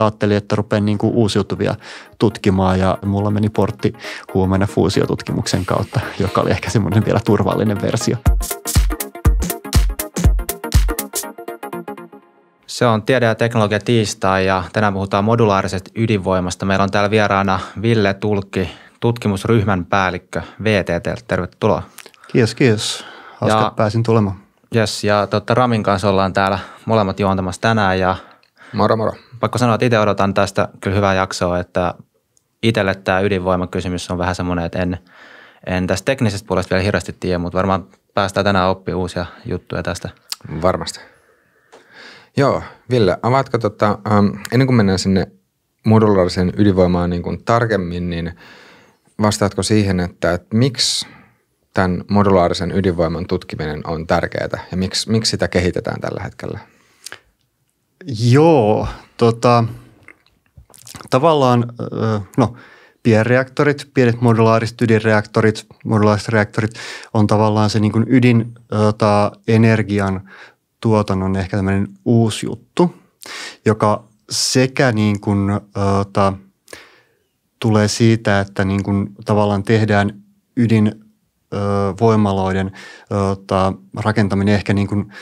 ajattelin, että rupean niin kuin uusiutuvia tutkimaan ja mulla meni portti huomenna fuusiotutkimuksen kautta, joka oli ehkä semmoinen vielä turvallinen versio. Se on Tiede ja teknologia tiistai ja tänään puhutaan modulaarisesta ydinvoimasta. Meillä on täällä vieraana Ville Tulkki, tutkimusryhmän päällikkö VTT. Tervetuloa. Kiitos, kiitos. Hauska, ja, pääsin tulemaan. Yes, ja totta Ramin kanssa ollaan täällä molemmat juontamassa tänään ja Moro, moro pakko sanoa, että itse odotan tästä kyllä hyvää jaksoa, että itselle tämä ydinvoimakysymys on vähän semmoinen, että en, en tästä teknisestä puolesta vielä hirveästi tiedä, mutta varmaan päästään tänään oppimaan uusia juttuja tästä. Varmasti. Joo, Ville, avaatko tota, ähm, ennen kuin mennään sinne modulaarisen ydinvoimaan niin kuin tarkemmin, niin vastaatko siihen, että, että miksi tämän modulaarisen ydinvoiman tutkiminen on tärkeää ja miksi, miksi sitä kehitetään tällä hetkellä? Joo, tota, tavallaan, no pienreaktorit, pienet modulaariset ydinreaktorit, modulaariset reaktorit on tavallaan se niin ydin ta, energian tuotannon ehkä tämmöinen uusi juttu, joka sekä niin kuin, ta, tulee siitä, että niin kuin tavallaan tehdään ydinvoimaloiden rakentaminen ehkä niin kuin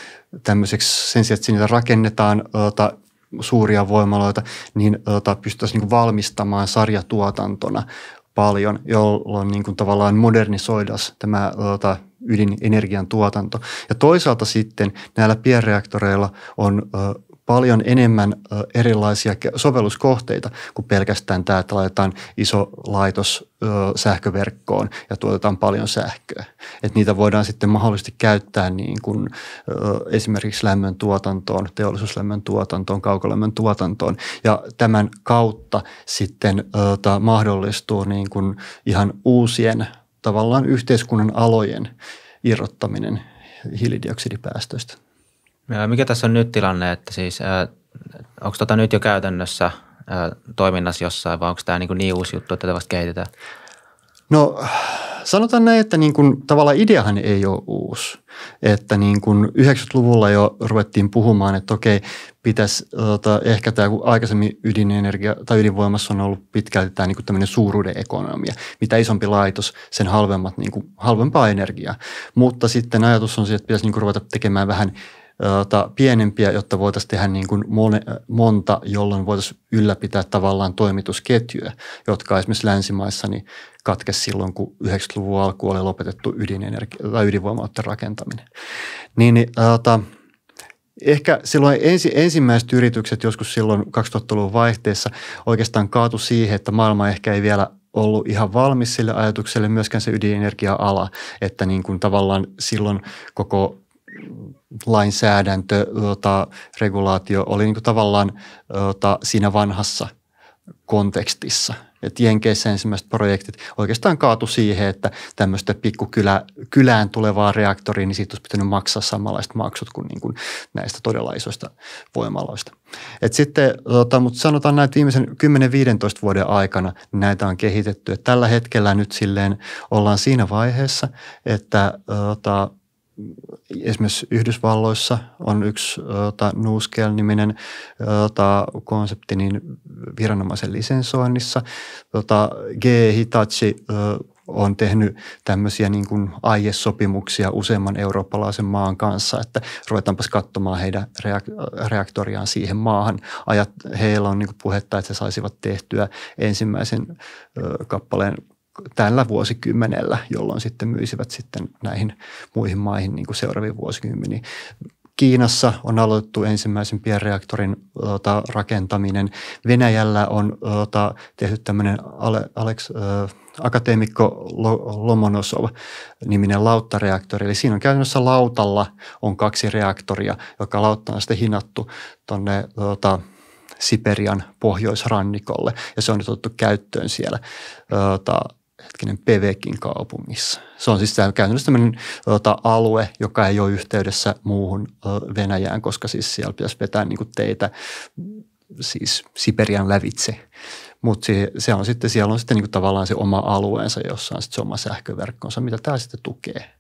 tämmöiseksi sen sijaan, että niitä rakennetaan jota, suuria voimaloita, niin tota, pystyttäisiin niin valmistamaan sarjatuotantona paljon, jolloin niin kuin tavallaan modernisoidas tämä tota, ydinenergian tuotanto. Ja toisaalta sitten näillä pienreaktoreilla on ö, paljon enemmän erilaisia sovelluskohteita kuin pelkästään tämä, että laitetaan iso laitos sähköverkkoon ja tuotetaan paljon sähköä. Et niitä voidaan sitten mahdollisesti käyttää niin kuin esimerkiksi lämmön tuotantoon, teollisuuslämmön tuotantoon, kaukolämmön tuotantoon ja tämän kautta sitten mahdollistuu niin kuin ihan uusien tavallaan yhteiskunnan alojen irrottaminen hiilidioksidipäästöistä. Mikä tässä on nyt tilanne, että siis onko tota nyt jo käytännössä toiminnassa jossain vai onko tämä niin, niin uusi juttu, että tätä vasta kehitetään? No sanotaan näin, että niin kuin, tavallaan ideahan ei ole uusi. Että niin kuin 90-luvulla jo ruvettiin puhumaan, että okei, pitäisi tota, ehkä tämä, kun aikaisemmin ydinenergia tai ydinvoimassa on ollut pitkälti tämä niin kuin tämmöinen suuruuden ekonomia. Mitä isompi laitos, sen halvemmat, niin kuin, halvempaa energiaa. Mutta sitten ajatus on se, että pitäisi niin kuin, ruveta tekemään vähän – ota, pienempiä, jotta voitaisiin tehdä niin kuin monta, jolloin voitaisiin ylläpitää tavallaan toimitusketjuja, jotka esimerkiksi länsimaissa niin katkesi silloin, kun 90-luvun alku oli lopetettu ydinenergia- tai ydinvoimaloiden rakentaminen. Niin, niin ehkä silloin ensi, ensimmäiset yritykset joskus silloin 2000-luvun vaihteessa oikeastaan kaatu siihen, että maailma ehkä ei vielä ollut ihan valmis sille ajatukselle myöskään se ydinenergia-ala, että niin kuin tavallaan silloin koko lainsäädäntö, ota, regulaatio oli niin kuin tavallaan ota, siinä vanhassa kontekstissa. Et Jenkeissä ensimmäiset projektit oikeastaan kaatu siihen, että tämmöistä pikkukylään tulevaa reaktoria, niin siitä olisi pitänyt maksaa samanlaiset maksut kuin, niin kuin näistä todella isoista voimaloista. Et sitten, tota, mutta sanotaan näitä viimeisen 10-15 vuoden aikana niin näitä on kehitetty. Et tällä hetkellä nyt silleen ollaan siinä vaiheessa, että tota, esimerkiksi Yhdysvalloissa on yksi ta, Nuuskel-niminen konsepti niin viranomaisen lisensoinnissa. Tota, G. Hitachi on tehnyt tämmöisiä niin kuin aiesopimuksia useamman eurooppalaisen maan kanssa, että ruvetaanpas katsomaan heidän reaktoriaan siihen maahan. Ajat, heillä on niin kuin puhetta, että he saisivat tehtyä ensimmäisen ö, kappaleen tällä vuosikymmenellä, jolloin sitten myisivät sitten näihin muihin maihin niin kuin seuraaviin vuosikymmeniin. Kiinassa on aloitettu ensimmäisen pienreaktorin ota, rakentaminen. Venäjällä on ota, tehty tämmöinen Ale, Alex, ö, akateemikko Lomonosov niminen lauttareaktori. Eli siinä on käytännössä lautalla on kaksi reaktoria, joka lautta on sitten hinattu tuonne tota, Siperian pohjoisrannikolle ja se on nyt otettu käyttöön siellä. Ota, hetkinen Pevekin kaupungissa. Se on siis käytännössä tämmöinen ota, alue, joka ei ole yhteydessä muuhun Venäjään, koska siis siellä pitäisi vetää niin teitä siis Siperian lävitse. Mutta se, se on sitten, siellä on sitten niin tavallaan se oma alueensa, jossa on sitten se oma sähköverkkonsa, mitä tämä sitten tukee.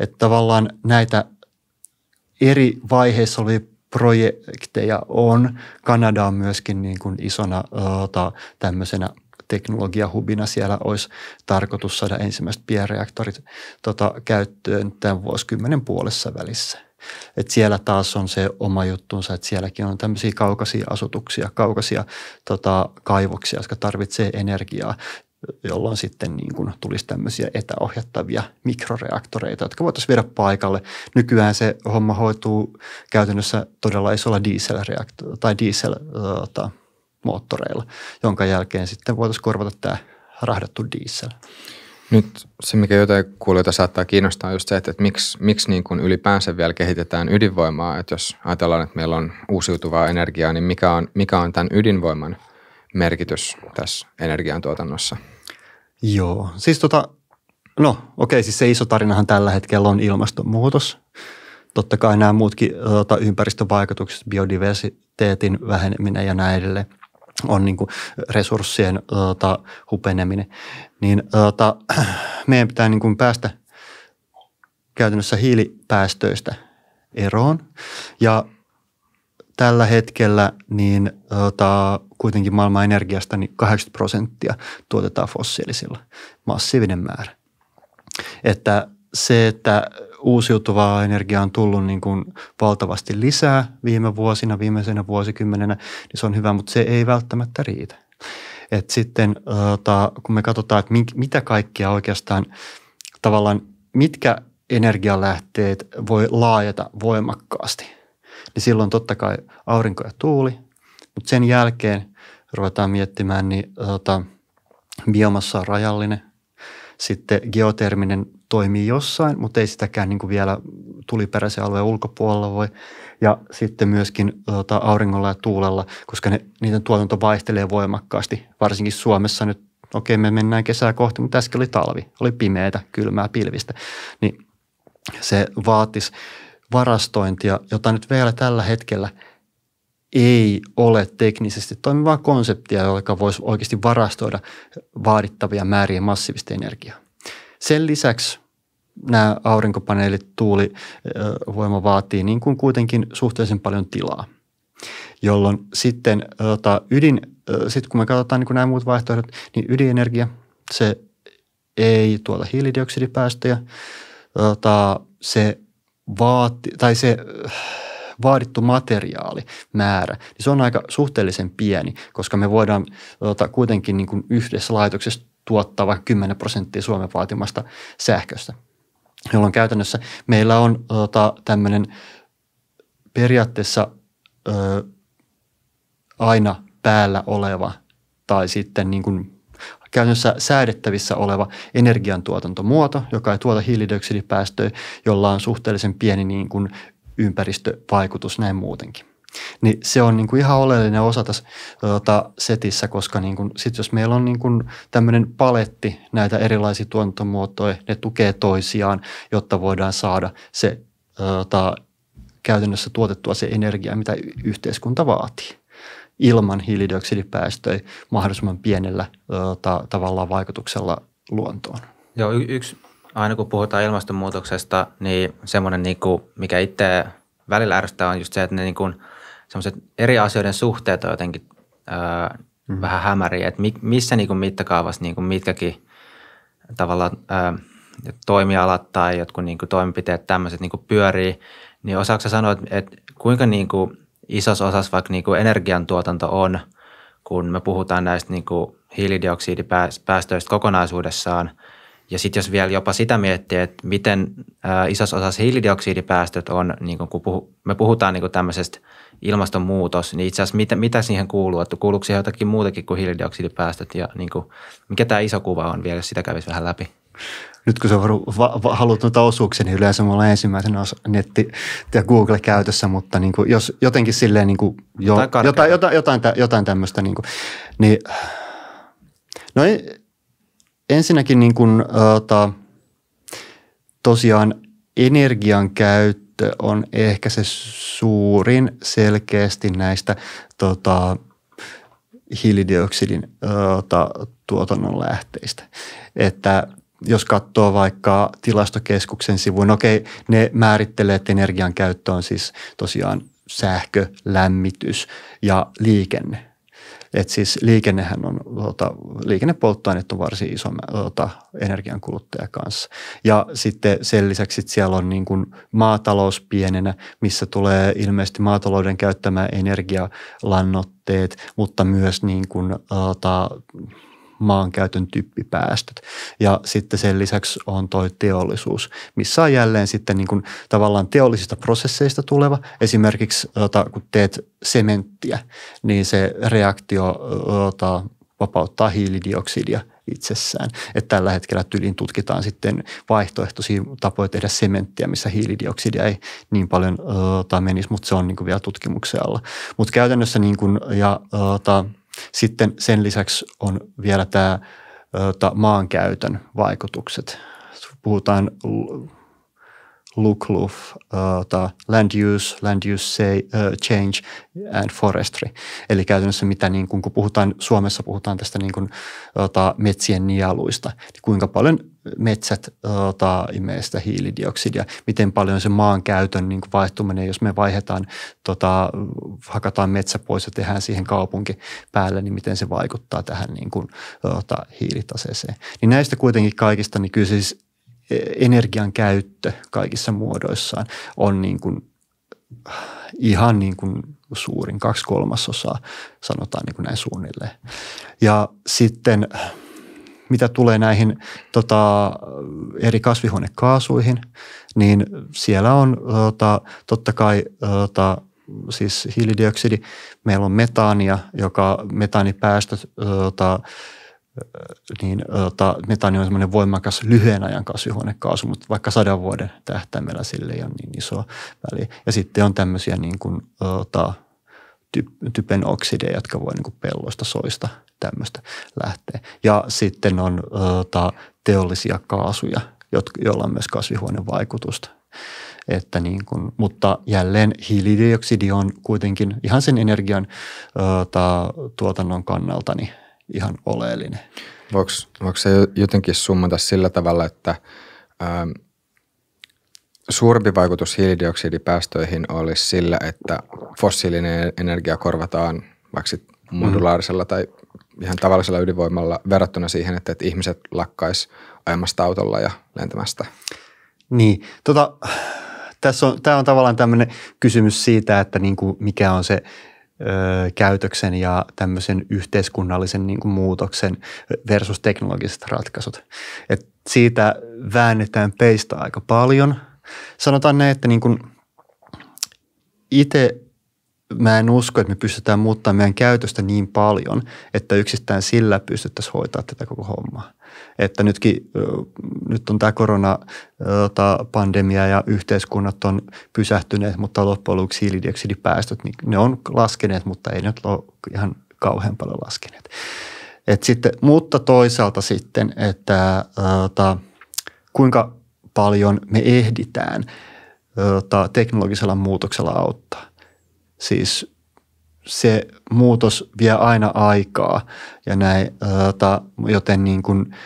Että tavallaan näitä eri vaiheissa oli projekteja on. Kanada on myöskin niin kuin isona ota, tämmöisenä – teknologiahubina siellä olisi tarkoitus saada ensimmäiset pienreaktorit tota, käyttöön tämän vuosikymmenen puolessa välissä. Et siellä taas on se oma juttunsa, että sielläkin on tämmöisiä kaukaisia asutuksia, kaukaisia tota, kaivoksia, jotka tarvitsee energiaa jolloin sitten niin kuin tulisi tämmöisiä etäohjattavia mikroreaktoreita, jotka voitaisiin viedä paikalle. Nykyään se homma hoituu käytännössä todella isolla dieselreaktoreilla tai diesel, tota, moottoreilla, jonka jälkeen sitten voitaisiin korvata tämä rahdattu diesel. Nyt se, mikä jotain kuulijoita saattaa kiinnostaa, on just se, että, että miksi, miksi niin kuin ylipäänsä vielä kehitetään ydinvoimaa. Että jos ajatellaan, että meillä on uusiutuvaa energiaa, niin mikä on, mikä on tämän ydinvoiman merkitys tässä energiantuotannossa? Joo, siis tota, no okei, siis se iso tarinahan tällä hetkellä on ilmastonmuutos. Totta kai nämä muutkin tota, ympäristövaikutukset, biodiversiteetin väheneminen ja näin edelleen – on niin kuin resurssien ota, hupeneminen, niin ota, meidän pitää niin kuin päästä käytännössä hiilipäästöistä eroon. Ja tällä hetkellä niin ota, kuitenkin maailman energiasta niin 80 prosenttia tuotetaan fossiilisilla, massiivinen määrä. Että se, että uusiutuvaa energiaa on tullut niin kuin valtavasti lisää viime vuosina, viimeisenä vuosikymmenenä, niin se on hyvä, mutta se ei välttämättä riitä. Et sitten kun me katsotaan, että mitä kaikkia oikeastaan tavallaan, mitkä energialähteet voi laajata voimakkaasti, niin silloin totta kai aurinko ja tuuli, mutta sen jälkeen ruvetaan miettimään, niin biomassa on rajallinen, sitten geoterminen toimii jossain, mutta ei sitäkään niin kuin vielä tuliperäisen alueen ulkopuolella voi. Ja sitten myöskin tota, auringolla ja tuulella, koska ne, niiden tuotanto vaihtelee voimakkaasti. Varsinkin Suomessa nyt, okei okay, me mennään kesää kohti, mutta äsken oli talvi, oli pimeätä, kylmää, pilvistä. Niin se vaatisi varastointia, jota nyt vielä tällä hetkellä ei ole teknisesti toimivaa konseptia, joka voisi oikeasti varastoida vaadittavia määriä massiivista energiaa. Sen lisäksi nämä aurinkopaneelit, tuulivoima vaatii niin kuin kuitenkin suhteellisen paljon tilaa, jolloin sitten tota, ydin, sitten kun me katsotaan niin kuin nämä muut vaihtoehdot, niin ydinenergia, se ei tuota hiilidioksidipäästöjä, tota, se vaati, tai se äh, vaadittu materiaali määrä, niin se on aika suhteellisen pieni, koska me voidaan tota, kuitenkin niin kuin yhdessä laitoksessa tuottaa vaikka 10 prosenttia Suomen vaatimasta sähköstä, jolloin käytännössä meillä on tota, tämmöinen periaatteessa ö, aina päällä oleva tai sitten niin kuin käytännössä säädettävissä oleva energiantuotantomuoto, joka ei tuota hiilidioksidipäästöjä, jolla on suhteellisen pieni niin kuin ympäristövaikutus näin muutenkin. Niin se on niin kuin ihan oleellinen osa tässä tota, setissä, koska niin kuin, sit jos meillä on niin kuin tämmöinen paletti näitä erilaisia tuotantomuotoja, ne tukee toisiaan, jotta voidaan saada se tota, käytännössä tuotettua se energia, mitä yhteiskunta vaatii ilman hiilidioksidipäästöjä mahdollisimman pienellä ta- tota, tavallaan vaikutuksella luontoon. Joo, y- yksi aina kun puhutaan ilmastonmuutoksesta, niin semmoinen, niin kuin, mikä itse välillä ärsyttää on just se, että ne niin kuin – semmoiset eri asioiden suhteet on jotenkin öö, mm. vähän hämäriä, että mi, missä niin kuin mittakaavassa niin kuin mitkäkin tavallaan öö, toimialat tai jotkut niin kuin toimenpiteet tämmöiset niin kuin pyörii, niin osaako sanoa, että, että kuinka niin kuin isossa osassa vaikka niin kuin energiantuotanto on, kun me puhutaan näistä niin kuin hiilidioksidipäästöistä kokonaisuudessaan – ja sitten jos vielä jopa sitä miettii, että miten isossa osassa hiilidioksidipäästöt on, niin kun puhu, me puhutaan niin tämmöisestä ilmastonmuutos, niin itse asiassa mitä, mitä siihen kuuluu, että kuuluuko siihen jotakin muutakin kuin hiilidioksidipäästöt ja niin kun, mikä tämä iso kuva on vielä, jos sitä kävisi vähän läpi? Nyt kun sä va- va- haluat noita osuuksia, niin yleensä mulla on ensimmäisenä os- netti ja Google käytössä, mutta niin kuin, jos jotenkin silleen niin kuin jo, jotain, jotain, jotain, jotain, tämmöistä, niin, kuin, niin no ei, ensinnäkin niin kuin, ota, tosiaan energian käyttö on ehkä se suurin selkeästi näistä tota, hiilidioksidin ota, tuotannon lähteistä. Että jos katsoo vaikka tilastokeskuksen sivuun, no okei, ne määrittelee, että energian käyttö on siis tosiaan sähkö, lämmitys ja liikenne – et siis liikennehän on, tota, liikennepolttoaineet on varsin iso tota, energiankuluttaja kanssa. Ja sitten sen lisäksi sit siellä on niin kuin maatalous pienenä, missä tulee ilmeisesti maatalouden käyttämään energia, lannoitteet, mutta myös niin kuin, tota, maankäytön typpipäästöt. Ja sitten sen lisäksi on toi teollisuus, missä on jälleen sitten niin kuin tavallaan teollisista prosesseista tuleva. Esimerkiksi tota, kun teet sementtiä, niin se reaktio tota, vapauttaa hiilidioksidia itsessään. Että tällä hetkellä tyliin tutkitaan sitten vaihtoehtoisia tapoja tehdä sementtiä, missä hiilidioksidia ei niin paljon menisi, mutta se on niin kuin vielä tutkimuksen alla. Mutta käytännössä niin kuin, ja, ota, sitten sen lisäksi on vielä tämä maankäytön vaikutukset. Puhutaan Lukluf, land use, land use change and forestry. Eli käytännössä mitä niin kun puhutaan, Suomessa puhutaan tästä niin kun, metsien nieluista, niin kuinka paljon metsät tota, imee sitä hiilidioksidia, miten paljon se maan käytön niin vaihtuminen, jos me vaihdetaan, tota, hakataan metsä pois ja tehdään siihen kaupunki päälle, niin miten se vaikuttaa tähän niin kuin, tota, hiilitaseeseen. Niin näistä kuitenkin kaikista, niin kyllä siis e, energian käyttö kaikissa muodoissaan on niin kuin, ihan niin kuin suurin, kaksi kolmasosaa sanotaan niin kuin näin suunnilleen. Ja sitten – mitä tulee näihin tota, eri kasvihuonekaasuihin, niin siellä on tota, totta kai tota, siis hiilidioksidi, meillä on metaania, joka metaanipäästöt tota, niin tota, metaani on semmoinen voimakas lyhyen ajan kasvihuonekaasu, mutta vaikka sadan vuoden tähtäimellä sille ei ole niin isoa väliä. Ja sitten on tämmöisiä niin kuin, tota typen oksideja, jotka voi niin pelloista, soista, tämmöistä lähteä. Ja sitten on ota, teollisia kaasuja, joilla on myös kasvihuonevaikutusta. Että niin kuin, mutta jälleen hiilidioksidi on kuitenkin ihan sen energian ota, tuotannon kannalta niin ihan oleellinen. Voiko, voiko se jotenkin summata sillä tavalla, että – suurempi vaikutus hiilidioksidipäästöihin olisi sillä, että fossiilinen energia korvataan vaikka modulaarisella tai ihan tavallisella ydinvoimalla verrattuna siihen, että, että ihmiset lakkais ajamasta autolla ja lentämästä. Niin, tota, tässä on, tämä on tavallaan tämmöinen kysymys siitä, että niin kuin mikä on se ö, käytöksen ja tämmöisen yhteiskunnallisen niin kuin muutoksen versus teknologiset ratkaisut. Et siitä väännetään peistä aika paljon – sanotaan näin, että niin kuin itse mä en usko, että me pystytään muuttamaan meidän käytöstä niin paljon, että yksistään sillä pystyttäisiin hoitaa tätä koko hommaa. Että nytkin, nyt on tämä koronapandemia tota, ja yhteiskunnat on pysähtyneet, mutta loppujen lopuksi hiilidioksidipäästöt, niin ne on laskeneet, mutta ei nyt ole ihan kauhean paljon laskeneet. Et sitten, mutta toisaalta sitten, että ota, kuinka paljon me ehditään tota, teknologisella muutoksella auttaa. Siis se muutos vie aina aikaa ja näin, tota, joten niin kuin,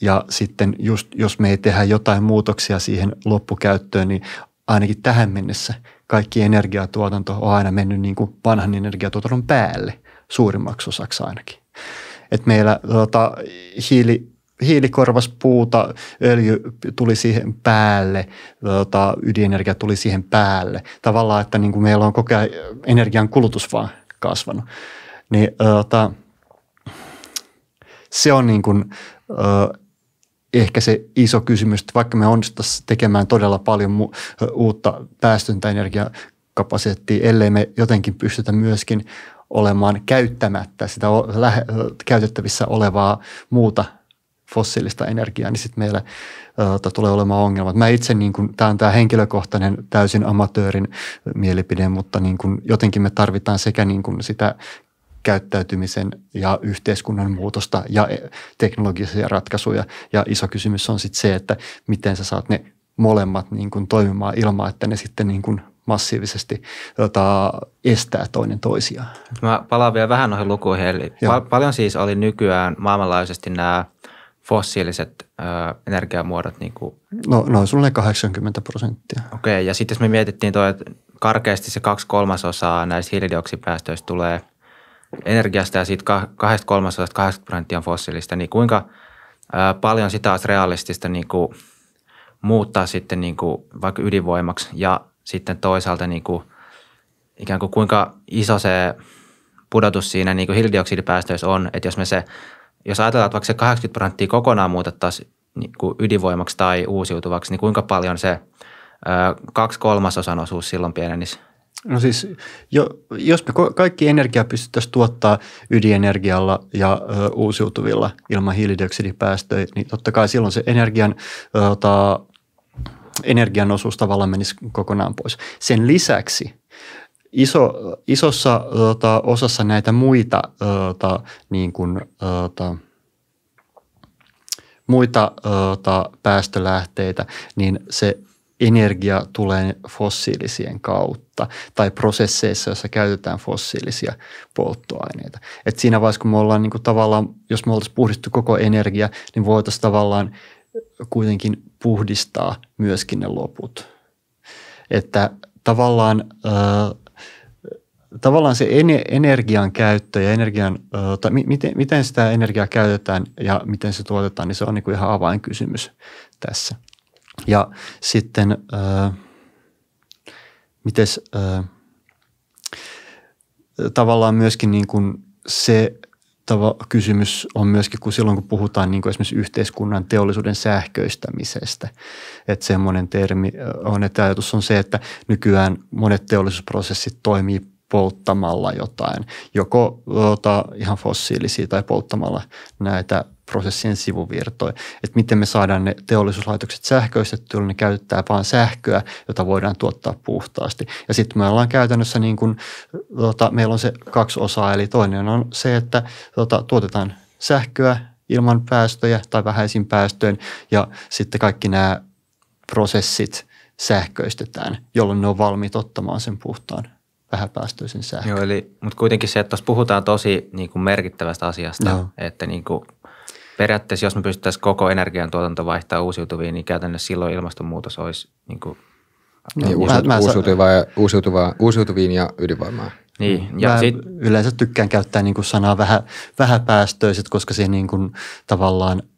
ja sitten just jos me ei tehdä jotain muutoksia siihen loppukäyttöön, niin ainakin tähän mennessä kaikki energiatuotanto on aina mennyt niin kuin vanhan energiatuotannon päälle suurimmaksi osaksi ainakin. Et meillä tota, hiili, puuta öljy tuli siihen päälle, tota, ydinenergia tuli siihen päälle. Tavallaan, että niin kuin meillä on koko ajan energian kulutus vaan kasvanut. Niin, tota, se on niin kuin, ö, ehkä se iso kysymys, että vaikka me onnistuttaisiin tekemään todella paljon mu- uutta päästöntä energiakapasiteettia, ellei me jotenkin pystytä myöskin olemaan käyttämättä sitä lähe- käytettävissä olevaa muuta fossiilista energiaa, niin sitten meillä ota, tulee olemaan ongelmat. Mä itse, niin kun, tämä on tämä henkilökohtainen täysin amatöörin mielipide, mutta niin kun, jotenkin me tarvitaan sekä niin kun sitä käyttäytymisen ja yhteiskunnan muutosta ja e, teknologisia ratkaisuja. Ja iso kysymys on sitten se, että miten sä saat ne molemmat niin kun, toimimaan ilman, että ne sitten niin kun, massiivisesti jota, estää toinen toisiaan. Mä palaan vielä vähän noihin lukuihin. Eli pal- paljon siis oli nykyään maailmanlaajuisesti nämä fossiiliset ö, energiamuodot? Niin kuin? No, no sulle 80 prosenttia. Okei, okay, ja sitten jos me mietittiin tuo, että karkeasti se kaksi kolmasosaa näistä hiilidioksipäästöistä tulee energiasta ja siitä kahdesta kolmasosasta 80 prosenttia on fossiilista, niin kuinka ö, paljon sitä olisi realistista niin kuin muuttaa sitten niin kuin vaikka ydinvoimaksi ja sitten toisaalta niin kuin, ikään kuin kuinka iso se pudotus siinä niin kuin hiilidioksidipäästöissä on, että jos me se jos ajatellaan, että vaikka se 80 prosenttia kokonaan muutettaisiin niin kuin ydinvoimaksi tai uusiutuvaksi, niin kuinka paljon se ö, kaksi kolmasosan osuus silloin pienenisi? No siis, jo, jos me kaikki energia pystyttäisiin tuottaa ydinenergialla ja ö, uusiutuvilla ilman hiilidioksidipäästöjä, niin totta kai silloin se energian, ö, ta, energian osuus tavallaan menisi kokonaan pois. Sen lisäksi – iso, isossa tota, osassa näitä muita tota, niin kuin, tota, muita tota, päästölähteitä, niin se energia tulee fossiilisien kautta tai prosesseissa, joissa käytetään fossiilisia polttoaineita. Et siinä vaiheessa, kun me ollaan niin kuin tavallaan, jos me oltaisiin puhdistettu koko energia, niin voitaisiin tavallaan kuitenkin puhdistaa myöskin ne loput. Että tavallaan äh, tavallaan se energian käyttö ja energian, tai miten, miten sitä energiaa käytetään ja miten se tuotetaan, niin se on niin kuin ihan avainkysymys tässä. Ja sitten, äh, miten äh, tavallaan myöskin niin kuin se tava, kysymys on myöskin, kun silloin kun puhutaan niin kuin esimerkiksi yhteiskunnan teollisuuden sähköistämisestä, että semmoinen termi on, että ajatus on se, että nykyään monet teollisuusprosessit toimii polttamalla jotain, joko ota, ihan fossiilisia tai polttamalla näitä prosessien sivuvirtoja. Että miten me saadaan ne teollisuuslaitokset sähköistettyä, ne käyttää vain sähköä, jota voidaan tuottaa puhtaasti. Ja sitten me ollaan käytännössä niin kuin, tota, meillä on se kaksi osaa, eli toinen on se, että tota, tuotetaan sähköä ilman päästöjä tai vähäisin päästöön ja sitten kaikki nämä prosessit sähköistetään, jolloin ne on valmiit ottamaan sen puhtaan vähäpäästöisen sähkön. Joo, eli, mutta kuitenkin se, että tuossa puhutaan tosi niin kuin merkittävästä asiasta, Joo. että niin kuin periaatteessa jos me pystyttäisiin koko energiantuotanto vaihtaa uusiutuviin, niin käytännössä silloin ilmastonmuutos olisi niin kuin No, niin, uusiutu- äh, mä, uusiutuvaa, uusiutuvaa, uusiutuviin ja ydinvoimaan. Niin, mm. ja mä sit... yleensä tykkään käyttää niin kuin sanaa vähän, vähäpäästöiset, koska se niin kuin tavallaan –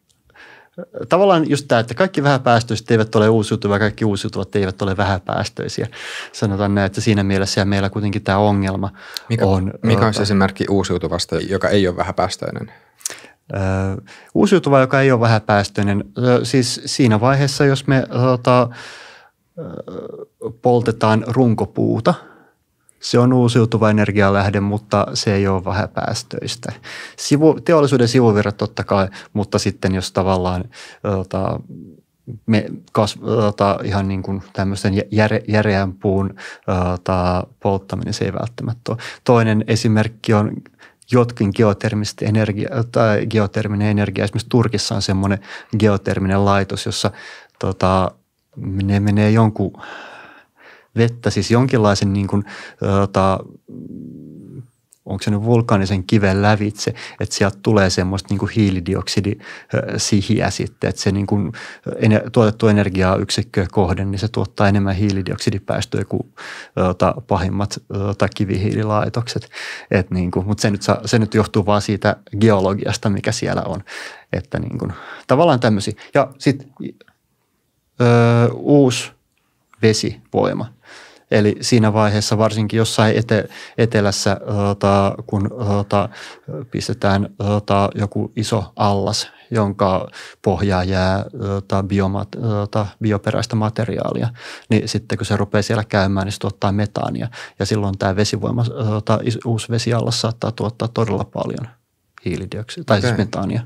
tavallaan just tämä, että kaikki vähäpäästöiset eivät ole uusiutuvia, kaikki uusiutuvat eivät ole vähäpäästöisiä. Sanotaan näin, että siinä mielessä meillä kuitenkin tämä ongelma mikä, on. Mikä on se esimerkki uusiutuvasta, joka ei ole vähäpäästöinen? Öö, uusiutuva, joka ei ole vähäpäästöinen. siis siinä vaiheessa, jos me tota, poltetaan runkopuuta – se on uusiutuva energialähde, mutta se ei ole vähäpäästöistä. Sivu, teollisuuden sivuvirrat totta kai, mutta sitten jos tavallaan ota, me kas, ota, ihan niin kuin tämmöisen jär, järeän puun ota, polttaminen, se ei välttämättä ole. Toinen esimerkki on jotkin geotermistä energia, tai geoterminen energia. Esimerkiksi Turkissa on semmoinen geoterminen laitos, jossa tota, ne menee jonkun vettä, siis jonkinlaisen niin kuin, ota, onko se nyt vulkaanisen kiven lävitse, että sieltä tulee semmoista niin hiilidioksidisihiä sitten, että se niin kuin tuotettu energiaa yksikköä kohden, niin se tuottaa enemmän hiilidioksidipäästöjä kuin ota, pahimmat ota, kivihiililaitokset. Et niin kuin, mutta se nyt, se nyt johtuu vaan siitä geologiasta, mikä siellä on. Että niin kuin, tavallaan tämmöisiä. Ja sitten öö, uusi vesivoima – Eli siinä vaiheessa varsinkin jossain ete, etelässä, ota, kun ota, pistetään ota, joku iso allas, jonka pohjaa jää ota, biomat ota, bioperäistä materiaalia, niin sitten kun se rupeaa siellä käymään, niin se tuottaa metaania. Ja silloin tämä vesivoima, ota, uusi vesiallas saattaa tuottaa todella paljon hiilidioksidia, tai okay. siis metaania.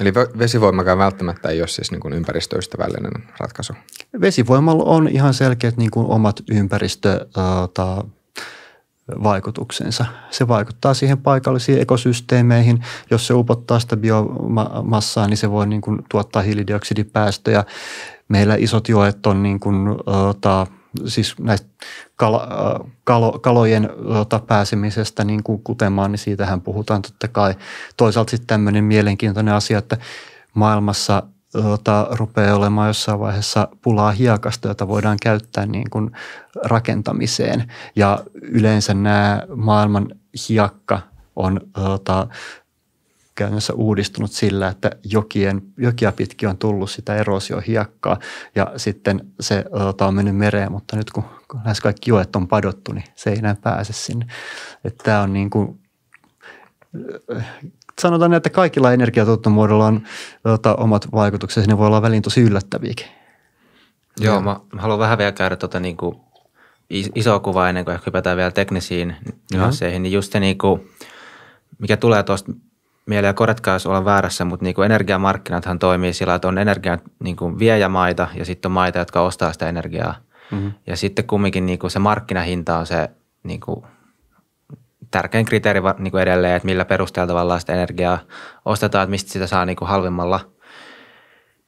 Eli vesivoimakaan välttämättä ei ole siis niin kuin ympäristöystävällinen ratkaisu? Vesivoimalla on ihan selkeät niin kuin omat ympäristö äh, vaikutuksensa. Se vaikuttaa siihen paikallisiin ekosysteemeihin. Jos se upottaa sitä biomassaa, niin se voi niin kuin tuottaa hiilidioksidipäästöjä. Meillä isot joet on niin kuin, ota, siis näistä kal, kalo, kalojen tota, pääsemisestä niin kuin kutemaan, niin siitähän puhutaan totta kai. Toisaalta sitten tämmöinen mielenkiintoinen asia, että maailmassa tota, rupeaa olemaan jossain vaiheessa pulaa hiekasta, jota voidaan käyttää niin kuin rakentamiseen. Ja yleensä nämä maailman hiekka on tota, käytännössä uudistunut sillä, että jokien, jokia pitkin on tullut sitä erosiohiekkaa ja sitten se tota, on mennyt mereen, mutta nyt kun lähes kaikki joet on padottu, niin se ei enää pääse sinne. Että tämä on niin kuin, äh, sanotaan, että kaikilla energiatuottomuodolla on tota, omat vaikutuksensa, ne voi olla väliin tosi yllättäviäkin. Joo, mä, mä haluan vähän vielä käydä tuota niin kuin isoa kuvaa ennen kuin ehkä hypätään vielä teknisiin nyansseihin, niin just se niin kuin, mikä tulee tuosta mieleen ja korjatkaa, jos ollaan väärässä, mutta niin kuin energiamarkkinathan toimii sillä, että on energian niin kuin viejämaita ja sitten on maita, jotka ostaa sitä energiaa. Mm-hmm. Ja sitten kumminkin niin kuin se markkinahinta on se niin kuin tärkein kriteeri niin kuin edelleen, että millä perusteella tavallaan sitä energiaa ostetaan, että mistä sitä saa niin kuin halvimmalla.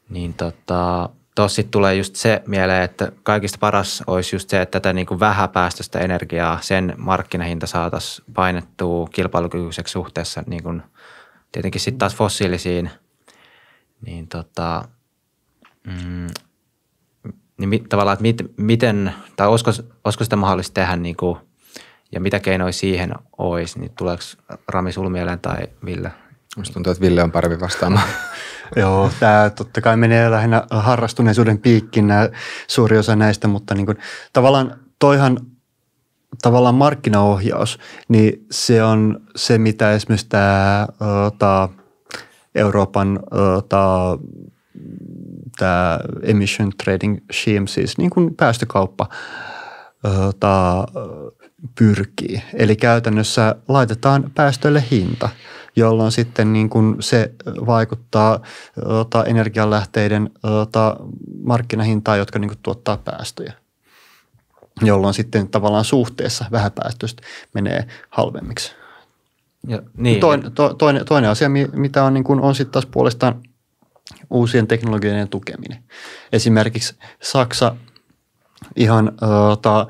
Niin tota, tuossa tulee just se mieleen, että kaikista paras olisi just se, että tätä niin kuin vähäpäästöistä energiaa, sen markkinahinta saataisiin painettua kilpailukykyiseksi suhteessa niin kuin – Tietenkin sitten taas fossiilisiin, niin tota, mm, niin tavallaan, että mit, miten, tai olisiko, olisiko sitä mahdollista tehdä niin kuin, ja mitä keinoja siihen olisi, niin tuleeko Rami sul mieleen tai Ville? Musta tuntuu, että Ville on parempi vastaamaan. Joo, tämä totta kai menee lähinnä harrastuneisuuden piikkiin nämä, suuri osa näistä, mutta niin kuin, tavallaan toihan tavallaan markkinaohjaus, niin se on se, mitä esimerkiksi tämä, ota, Euroopan ota, tämä emission trading scheme, siis niin kuin päästökauppa, ota, pyrkii. Eli käytännössä laitetaan päästöille hinta, jolloin sitten niin kuin se vaikuttaa ota, energianlähteiden ota, markkinahintaan, jotka niin kuin tuottaa päästöjä jolloin sitten tavallaan suhteessa vähäpäästöistä menee halvemmiksi. Ja, niin. toinen, to, toinen, toinen asia, mitä on, niin kuin on sitten taas puolestaan uusien teknologioiden tukeminen. Esimerkiksi Saksa ihan äh, ta,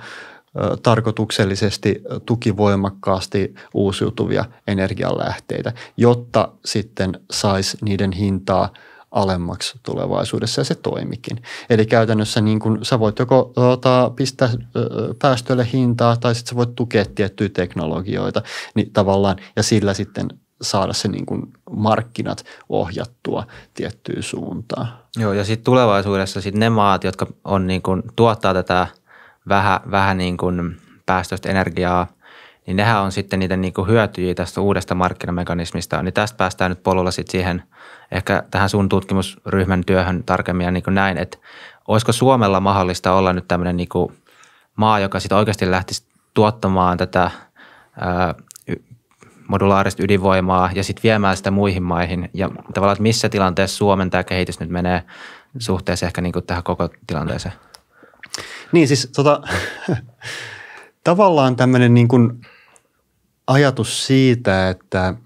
tarkoituksellisesti tukivoimakkaasti uusiutuvia energialähteitä, jotta sitten saisi niiden hintaa – alemmaksi tulevaisuudessa ja se toimikin. Eli käytännössä niin kun sä voit joko tuota, pistää päästölle hintaa tai sitten sä voit tukea tiettyjä teknologioita niin tavallaan ja sillä sitten saada se niin kun markkinat ohjattua tiettyyn suuntaan. Joo ja sitten tulevaisuudessa sit ne maat, jotka on niin kun, tuottaa tätä vähän, vähän niin kun päästöistä energiaa – niin nehän on sitten niitä niin kuin hyötyjiä tästä uudesta markkinamekanismista. Niin tästä päästään nyt polulla sitten siihen – ehkä tähän sun tutkimusryhmän työhön tarkemmin ja niin kuin näin, että olisiko Suomella mahdollista olla nyt tämmöinen niin kuin maa, joka sitten oikeasti lähtisi tuottamaan tätä ää, modulaarista ydinvoimaa ja sitten viemään sitä muihin maihin ja tavallaan, että missä tilanteessa Suomen tämä kehitys nyt menee suhteessa ehkä niin kuin tähän koko tilanteeseen? Niin siis tota, tavallaan tämmöinen niin kuin ajatus siitä, että –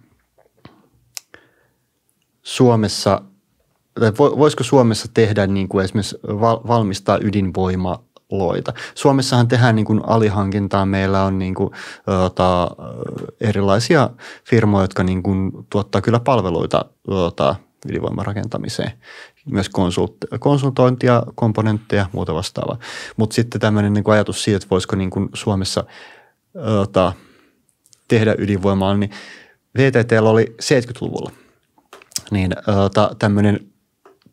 Suomessa, tai voisiko Suomessa tehdä niin kuin esimerkiksi valmistaa ydinvoimaa loita. Suomessahan tehdään niin kuin alihankintaa. Meillä on niin kuin, ota, erilaisia firmoja, jotka niin kuin, tuottaa kyllä palveluita ota, rakentamiseen. Myös konsult- konsultointia, komponentteja, muuta vastaavaa. Mutta sitten tämmöinen niin ajatus siitä, että voisiko niin kuin Suomessa ota, tehdä ydinvoimaa, niin VTTllä oli 70-luvulla – niin tämmöinen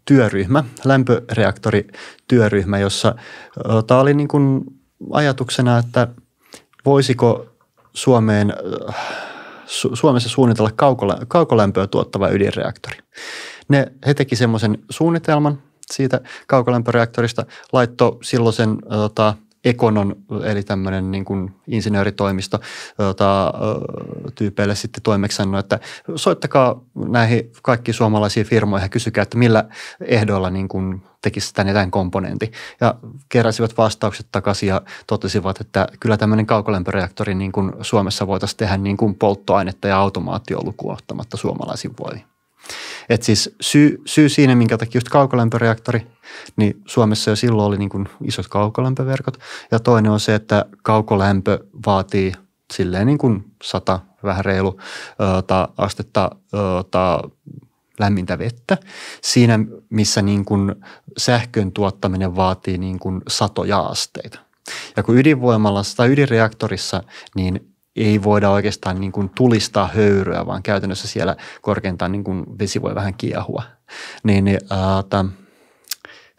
työryhmä, lämpöreaktorityöryhmä, jossa tämä oli niin kuin ajatuksena, että voisiko Suomeen, Suomessa suunnitella kaukolämpöä tuottava ydinreaktori. Ne, he teki semmoisen suunnitelman siitä kaukolämpöreaktorista, laittoi silloisen ota, – ekonon, eli tämmöinen niin kuin insinööritoimisto tota, tyypeille sitten toimeksiannon, että soittakaa näihin kaikki suomalaisiin firmoihin ja kysykää, että millä ehdoilla niin kuin tekisi tämän ja tämän komponentin. Ja keräsivät vastaukset takaisin ja totesivat, että kyllä tämmöinen kaukolämpöreaktori niin kuin Suomessa voitaisiin tehdä niin kuin polttoainetta ja automaatio ottamatta suomalaisin voimin. Et siis syy, syy siinä, minkä takia just kaukolämpöreaktori, niin Suomessa jo silloin oli niin kuin isot kaukolämpöverkot. Ja toinen on se, että kaukolämpö vaatii silleen niin kuin sata, vähän reilu ota, astetta ota, lämmintä vettä. Siinä, missä niin kuin sähkön tuottaminen vaatii niin kuin satoja asteita. Ja kun ydinvoimalassa tai ydinreaktorissa, niin ei voida oikeastaan niin kuin tulistaa höyryä, vaan käytännössä siellä korkeintaan niin kuin vesi voi vähän kiehua. Niin, niin äh, tämän, tota,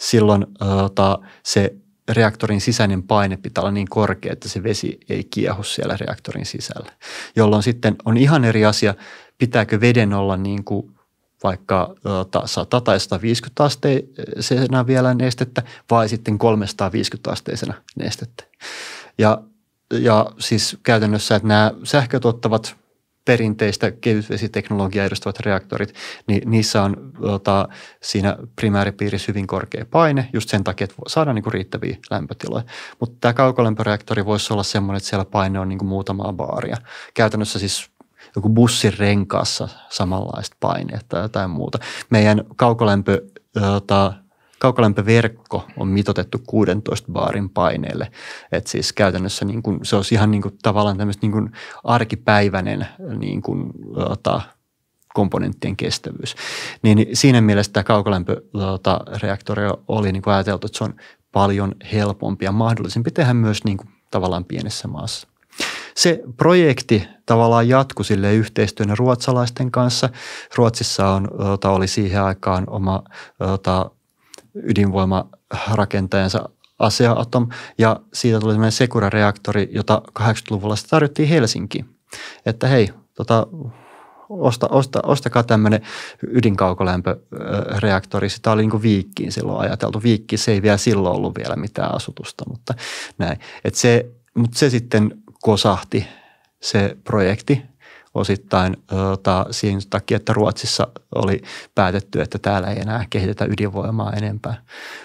silloin äh, ta, tota, se reaktorin sisäinen paine pitää olla niin korkea, että se vesi ei kiehu siellä reaktorin sisällä. Jolloin sitten on ihan eri asia, pitääkö veden olla niin kuin vaikka 100 tota, tai 150 asteisena vielä nestettä vai sitten 350 asteisena nestettä. Ja ja siis käytännössä, että nämä sähköt ottavat perinteistä kevytvesiteknologiaa edustavat reaktorit, niin niissä on tota, siinä primääripiirissä hyvin korkea paine just sen takia, että saadaan niin kuin, riittäviä lämpötiloja. Mutta tämä kaukolämpöreaktori voisi olla sellainen, että siellä paine on niin kuin muutamaa baaria. Käytännössä siis joku bussin renkaassa samanlaista painetta tai jotain muuta. Meidän kaukolämpö tota, kaukolämpöverkko on mitotettu 16 baarin paineelle. Et siis käytännössä niin kun se olisi ihan niin kuin, tavallaan tämmöistä niin arkipäiväinen niin kuin, ota, komponenttien kestävyys. Niin siinä mielessä tämä kaukolämpöreaktori tota, oli niin kuin ajateltu, että se on paljon helpompi ja mahdollisempi tehdä myös niin kuin, tavallaan pienessä maassa se projekti tavallaan jatkui sille yhteistyönä ruotsalaisten kanssa. Ruotsissa on, ota, oli siihen aikaan oma ota, ydinvoimarakenteensa Asia ja siitä tuli semmoinen Secura-reaktori, jota 80-luvulla tarjottiin Helsinkiin. Että hei, tota, osta, osta, ostakaa tämmöinen ydinkaukolämpöreaktori. Sitä oli niin kuin viikkiin silloin ajateltu. Viikki, se ei vielä silloin ollut vielä mitään asutusta, mutta näin. Et se, mutta se sitten kosahti se projekti osittain ota, siinä takia, että Ruotsissa oli päätetty, että täällä ei enää kehitetä ydinvoimaa enempää.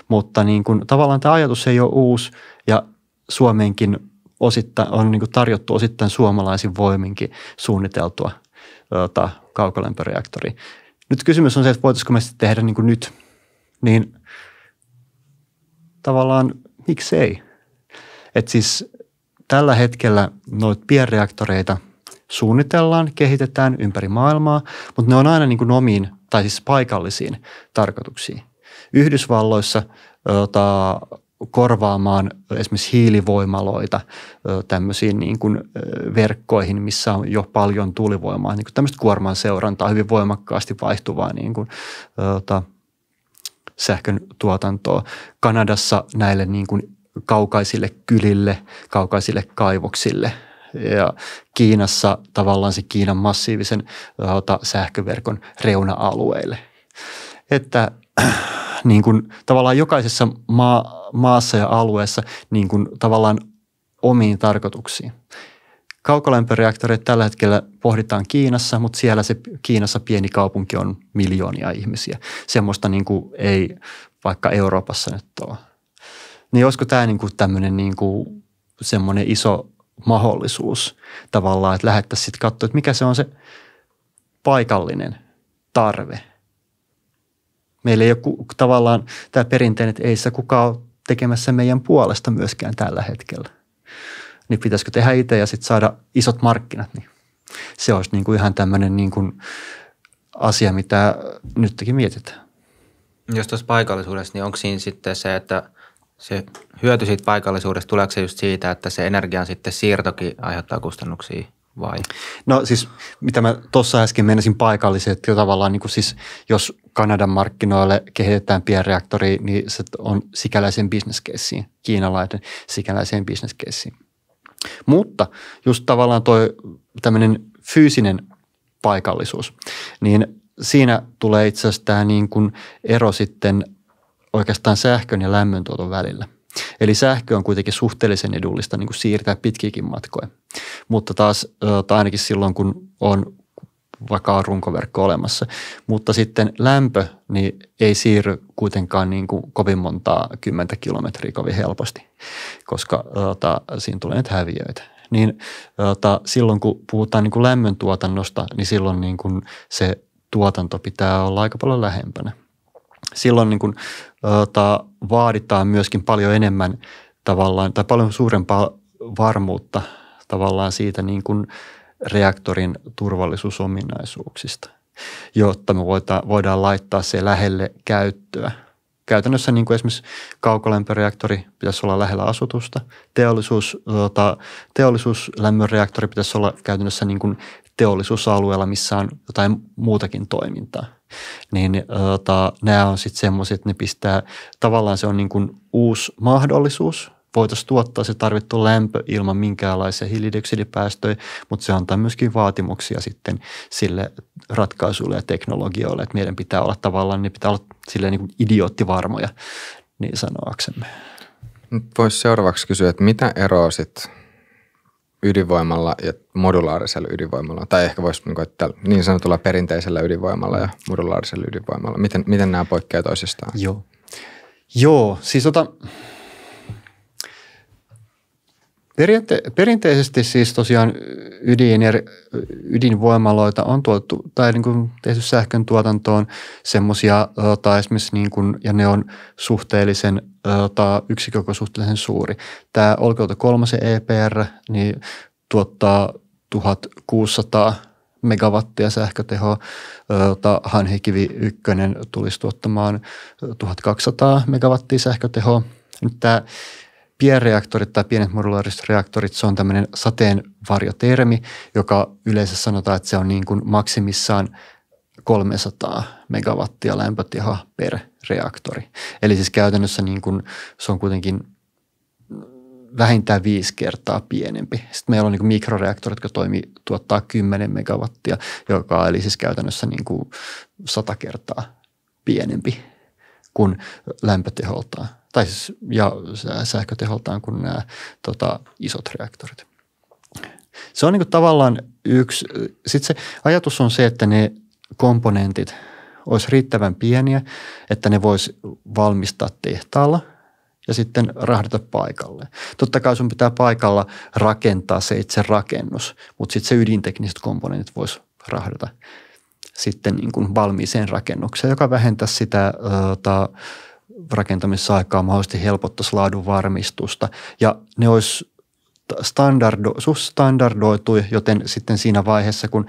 Mutta niin kuin, tavallaan tämä ajatus ei ole uusi ja Suomenkin osittain, on niin kuin tarjottu osittain suomalaisin voiminkin suunniteltua ota, kaukolämpöreaktori. Nyt kysymys on se, että voitaisiko me sitten tehdä niin kuin nyt, niin tavallaan miksei? Et siis tällä hetkellä noita pienreaktoreita – suunnitellaan, kehitetään ympäri maailmaa, mutta ne on aina niin kuin omiin tai siis paikallisiin tarkoituksiin. Yhdysvalloissa ota, korvaamaan esimerkiksi hiilivoimaloita tämmöisiin niin kuin verkkoihin, missä on jo paljon tulivoimaa, niin kuin tämmöistä kuorman seurantaa, hyvin voimakkaasti vaihtuvaa niin kuin, ota, sähkön tuotantoa. Kanadassa näille niin kuin kaukaisille kylille, kaukaisille kaivoksille – ja Kiinassa tavallaan se Kiinan massiivisen ota, sähköverkon reuna-alueille. Että niin kuin, tavallaan jokaisessa maa, maassa ja alueessa niin kuin, tavallaan omiin tarkoituksiin. Kaukolämpöreaktoreita tällä hetkellä pohditaan Kiinassa, mutta siellä se Kiinassa pieni kaupunki on miljoonia ihmisiä. Semmoista niin kuin ei vaikka Euroopassa nyt ole. Niin olisiko tämä niin kuin tämmöinen niin kuin semmoinen iso mahdollisuus tavallaan, että lähettäisiin sitten katsoa, että mikä se on se paikallinen tarve. Meillä ei ole tavallaan tämä perinteinen, että ei se kukaan ole tekemässä meidän puolesta myöskään tällä hetkellä. Niin pitäisikö tehdä itse ja sitten saada isot markkinat, niin se olisi niin kuin ihan tämmöinen niin kuin asia, mitä nytkin mietitään. Jos tuossa paikallisuudessa, niin onko siinä sitten se, että se hyöty siitä paikallisuudesta, tuleeko se just siitä, että se energian sitten siirtokin aiheuttaa kustannuksia vai? No siis mitä mä tuossa äsken menisin paikalliseen, että jo tavallaan niin kuin siis, jos Kanadan markkinoille kehitetään pienreaktori, niin se on sikäläiseen bisneskeissiin, kiinalaisen sikäläiseen bisneskeissiin. Mutta just tavallaan toi tämmöinen fyysinen paikallisuus, niin siinä tulee itse asiassa tämä niin kuin ero sitten oikeastaan sähkön ja lämmöntuoton välillä. Eli sähkö on kuitenkin suhteellisen edullista niin kuin siirtää pitkiäkin matkoja. Mutta taas, tai ainakin silloin kun on vakaa runkoverkko olemassa. Mutta sitten lämpö niin ei siirry kuitenkaan niin kuin kovin montaa kymmentä kilometriä kovin helposti, koska ota, siinä tulee nyt häviöitä. Niin ota, silloin kun puhutaan niin kuin lämmöntuotannosta, niin silloin niin kuin se tuotanto pitää olla aika paljon lähempänä silloin niin kuin, ota, vaaditaan myöskin paljon enemmän tavallaan tai paljon suurempaa varmuutta tavallaan siitä niin kuin reaktorin turvallisuusominaisuuksista, jotta me voidaan, voidaan laittaa se lähelle käyttöä. Käytännössä niin kuin esimerkiksi kaukolämpöreaktori pitäisi olla lähellä asutusta, teollisuus, tota, teollisuuslämmöreaktori pitäisi olla käytännössä niin kuin teollisuusalueella, missä on jotain muutakin toimintaa – niin, niin ota, nämä on sitten semmoiset, että ne pistää, tavallaan se on niin kuin uusi mahdollisuus, voitaisiin tuottaa se tarvittu lämpö ilman minkäänlaisia hiilidioksidipäästöjä, mutta se antaa myöskin vaatimuksia sitten sille ratkaisuille ja teknologioille, että meidän pitää olla tavallaan, ne pitää olla sille niin kuin idioottivarmoja, niin sanoaksemme. Voisi seuraavaksi kysyä, että mitä eroa sitten ydinvoimalla ja modulaarisella ydinvoimalla, tai ehkä voisi niin, kuin, että niin sanotulla perinteisellä ydinvoimalla ja modulaarisella ydinvoimalla. Miten, miten nämä poikkeavat toisistaan? Joo. Joo, siis ota, Perinte- perinteisesti siis tosiaan ydiner- ydinvoimaloita on tuotettu tai niin kuin tehty sähkön tuotantoon semmoisia, tai tota, esimerkiksi niin kuin, ja ne on suhteellisen, tai tota, yksiköko suhteellisen suuri. Tämä Olkeuta kolmosen EPR niin tuottaa 1600 megawattia sähkötehoa. Tota, Hanhikivi 1 tulisi tuottamaan 1200 megawattia sähkötehoa. Nyt tämä pienreaktorit tai pienet modulaariset reaktorit, se on tämmöinen sateenvarjotermi, joka yleensä sanotaan, että se on niin kuin maksimissaan 300 megawattia lämpötiha per reaktori. Eli siis käytännössä niin kuin se on kuitenkin vähintään viisi kertaa pienempi. Sitten meillä on niin mikroreaktorit, jotka toimii, tuottaa 10 megawattia, joka eli siis käytännössä niin kuin 100 kertaa pienempi kuin lämpötiholtaan tai siis, ja sähköteholtaan kuin nämä tota, isot reaktorit. Se on niin kuin tavallaan yksi, sitten se ajatus on se, että ne komponentit olisi riittävän pieniä, että ne voisi valmistaa tehtaalla ja sitten rahdata paikalle. Totta kai sun pitää paikalla rakentaa se itse rakennus, mutta sitten se ydintekniset komponentit voisi rahdata sitten niin kuin valmiiseen rakennukseen, joka vähentää sitä ta tota, rakentamisaikaa mahdollisesti helpottaisi laadun varmistusta ja ne olisi standardo, standardoitu, standardoitui, joten sitten siinä vaiheessa, kun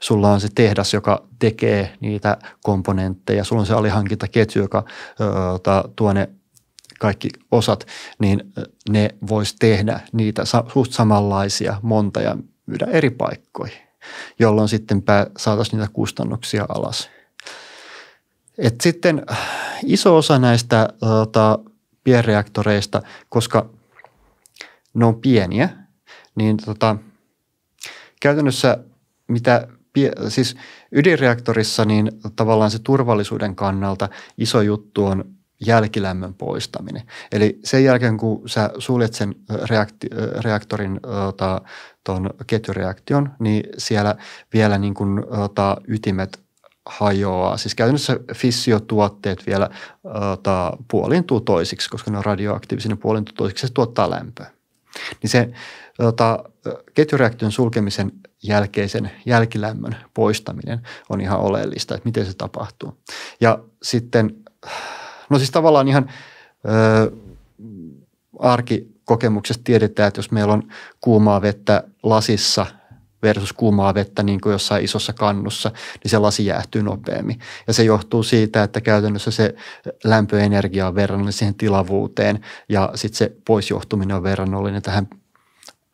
sulla on se tehdas, joka tekee niitä komponentteja, sulla on se alihankintaketju, joka ö, tota, tuo ne kaikki osat, niin ne voisi tehdä niitä suht samanlaisia monta ja myydä eri paikkoihin, jolloin sitten saataisiin niitä kustannuksia alas – et sitten äh, iso osa näistä äh, tota, pienreaktoreista, koska ne on pieniä, niin tota, käytännössä mitä siis ydinreaktorissa niin tavallaan se turvallisuuden kannalta iso juttu on jälkilämmön poistaminen. Eli sen jälkeen, kun sä suljet sen äh, reakti, reaktorin tuon tota, ketjureaktion, niin siellä vielä niin kun, ota, ytimet hajoaa. Siis käytännössä fissiotuotteet vielä ota, puolintuu toisiksi, koska ne on radioaktiivisia, ne puolintuu toisiksi, se tuottaa lämpöä. Niin se ota, ketjureaktion sulkemisen jälkeisen jälkilämmön poistaminen on ihan oleellista, että miten se tapahtuu. Ja sitten, no siis tavallaan ihan ö, arkikokemuksesta tiedetään, että jos meillä on kuumaa vettä lasissa – versus kuumaa vettä niin kuin jossain isossa kannussa, niin se lasi jäähtyy nopeammin. Ja se johtuu siitä, että käytännössä se lämpöenergia on verrannollinen siihen tilavuuteen ja sitten se poisjohtuminen on verrannollinen tähän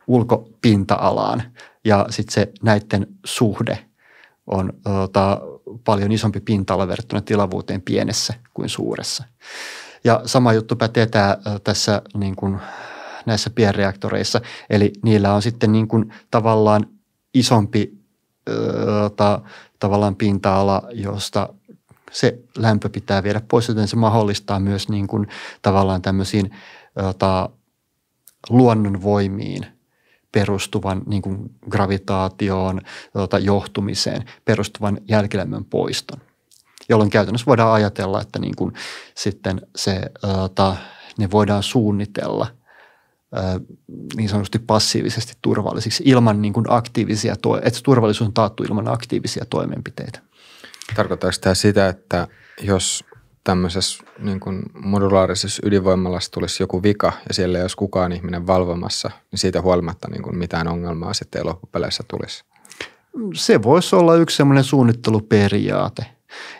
ulkopinta-alaan. Ja sitten se näiden suhde on ota, paljon isompi pinta-ala verrattuna tilavuuteen pienessä kuin suuressa. Ja sama juttu pätee tää, tässä niin kuin näissä pienreaktoreissa, eli niillä on sitten niin kuin tavallaan – isompi ta, tota, tavallaan pinta-ala, josta se lämpö pitää viedä pois, joten se mahdollistaa myös niin kuin, tavallaan tämmöisiin ta, tota, luonnonvoimiin perustuvan niin kuin gravitaatioon, ta, tota, johtumiseen perustuvan jälkilämmön poiston, jolloin käytännössä voidaan ajatella, että niin kuin, sitten se, ta, ne voidaan suunnitella – niin sanotusti passiivisesti turvallisiksi ilman niin kuin aktiivisia, että turvallisuus on taattu ilman aktiivisia toimenpiteitä. Tarkoittaako tämä sitä, että jos tämmöisessä niin kuin modulaarisessa ydinvoimalassa tulisi joku vika ja siellä ei olisi kukaan ihminen valvomassa, niin siitä huolimatta niin kuin mitään ongelmaa sitten ei loppupeleissä tulisi? Se voisi olla yksi semmoinen suunnitteluperiaate.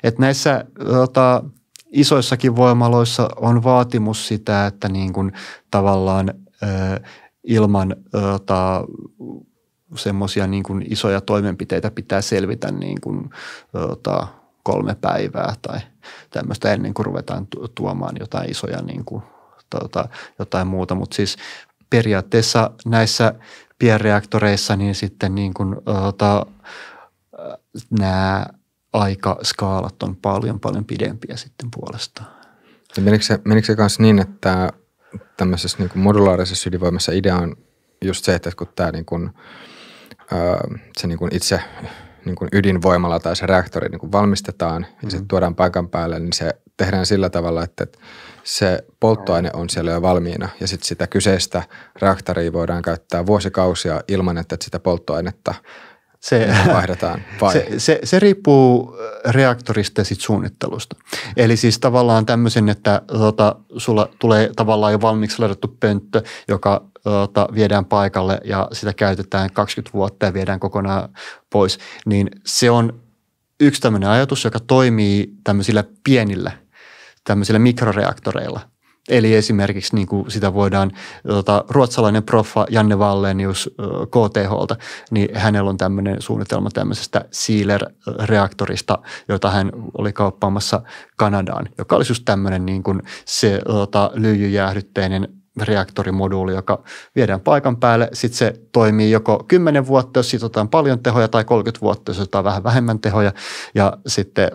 Että näissä tota, isoissakin voimaloissa on vaatimus sitä, että niin kuin tavallaan ilman ota, semmoisia niin kuin isoja toimenpiteitä pitää selvitä niin kuin, ota, kolme päivää tai tämmöistä ennen kuin ruvetaan tuomaan jotain isoja niin kuin, tota, jotain muuta. Mutta siis periaatteessa näissä pienreaktoreissa niin sitten niin kuin, ota, nämä aikaskaalat on paljon paljon pidempiä sitten puolestaan. menikö se, menikö se kanssa niin, että tämmöisessä niin kuin modulaarisessa ydinvoimassa idea on just se, että kun tämä niin kuin, se niin kuin itse niin kuin ydinvoimalla tai se reaktori niin kuin valmistetaan mm-hmm. ja se mm-hmm. tuodaan paikan päälle, niin se tehdään sillä tavalla, että se polttoaine on siellä jo valmiina ja sitten sitä kyseistä reaktoria voidaan käyttää vuosikausia ilman, että sitä polttoainetta – se, niin vaihdetaan vai? Se, se, se riippuu äh, reaktorista ja sit suunnittelusta. Eli siis tavallaan tämmöisen, että tota, sulla tulee tavallaan jo valmiiksi ladattu pönttö, joka tota, viedään paikalle ja sitä käytetään 20 vuotta ja viedään kokonaan pois, niin se on yksi tämmöinen ajatus, joka toimii tämmöisillä pienillä, tämmöisillä mikroreaktoreilla – Eli esimerkiksi niin kuin sitä voidaan, tota, ruotsalainen proffa Janne Wallenius KTHlta, niin hänellä on tämmöinen suunnitelma tämmöisestä Sealer-reaktorista, jota hän oli kauppaamassa Kanadaan, joka olisi just tämmöinen niin kuin se tota, lyijyjäähdytteinen reaktorimoduuli, joka viedään paikan päälle. Sitten se toimii joko 10 vuotta, jos sitotaan paljon tehoja, tai 30 vuotta, jos otetaan vähän vähemmän tehoja. Ja sitten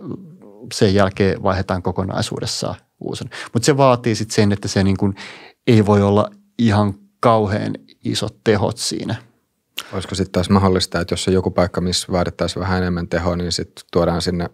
sen jälkeen vaihdetaan kokonaisuudessaan uusen. Mutta se vaatii sitten sen, että se niin kuin ei voi olla ihan kauhean isot tehot siinä. Olisiko sitten taas mahdollista, että jos on joku paikka, missä vaadittaisiin vähän enemmän tehoa, niin sitten tuodaan sinne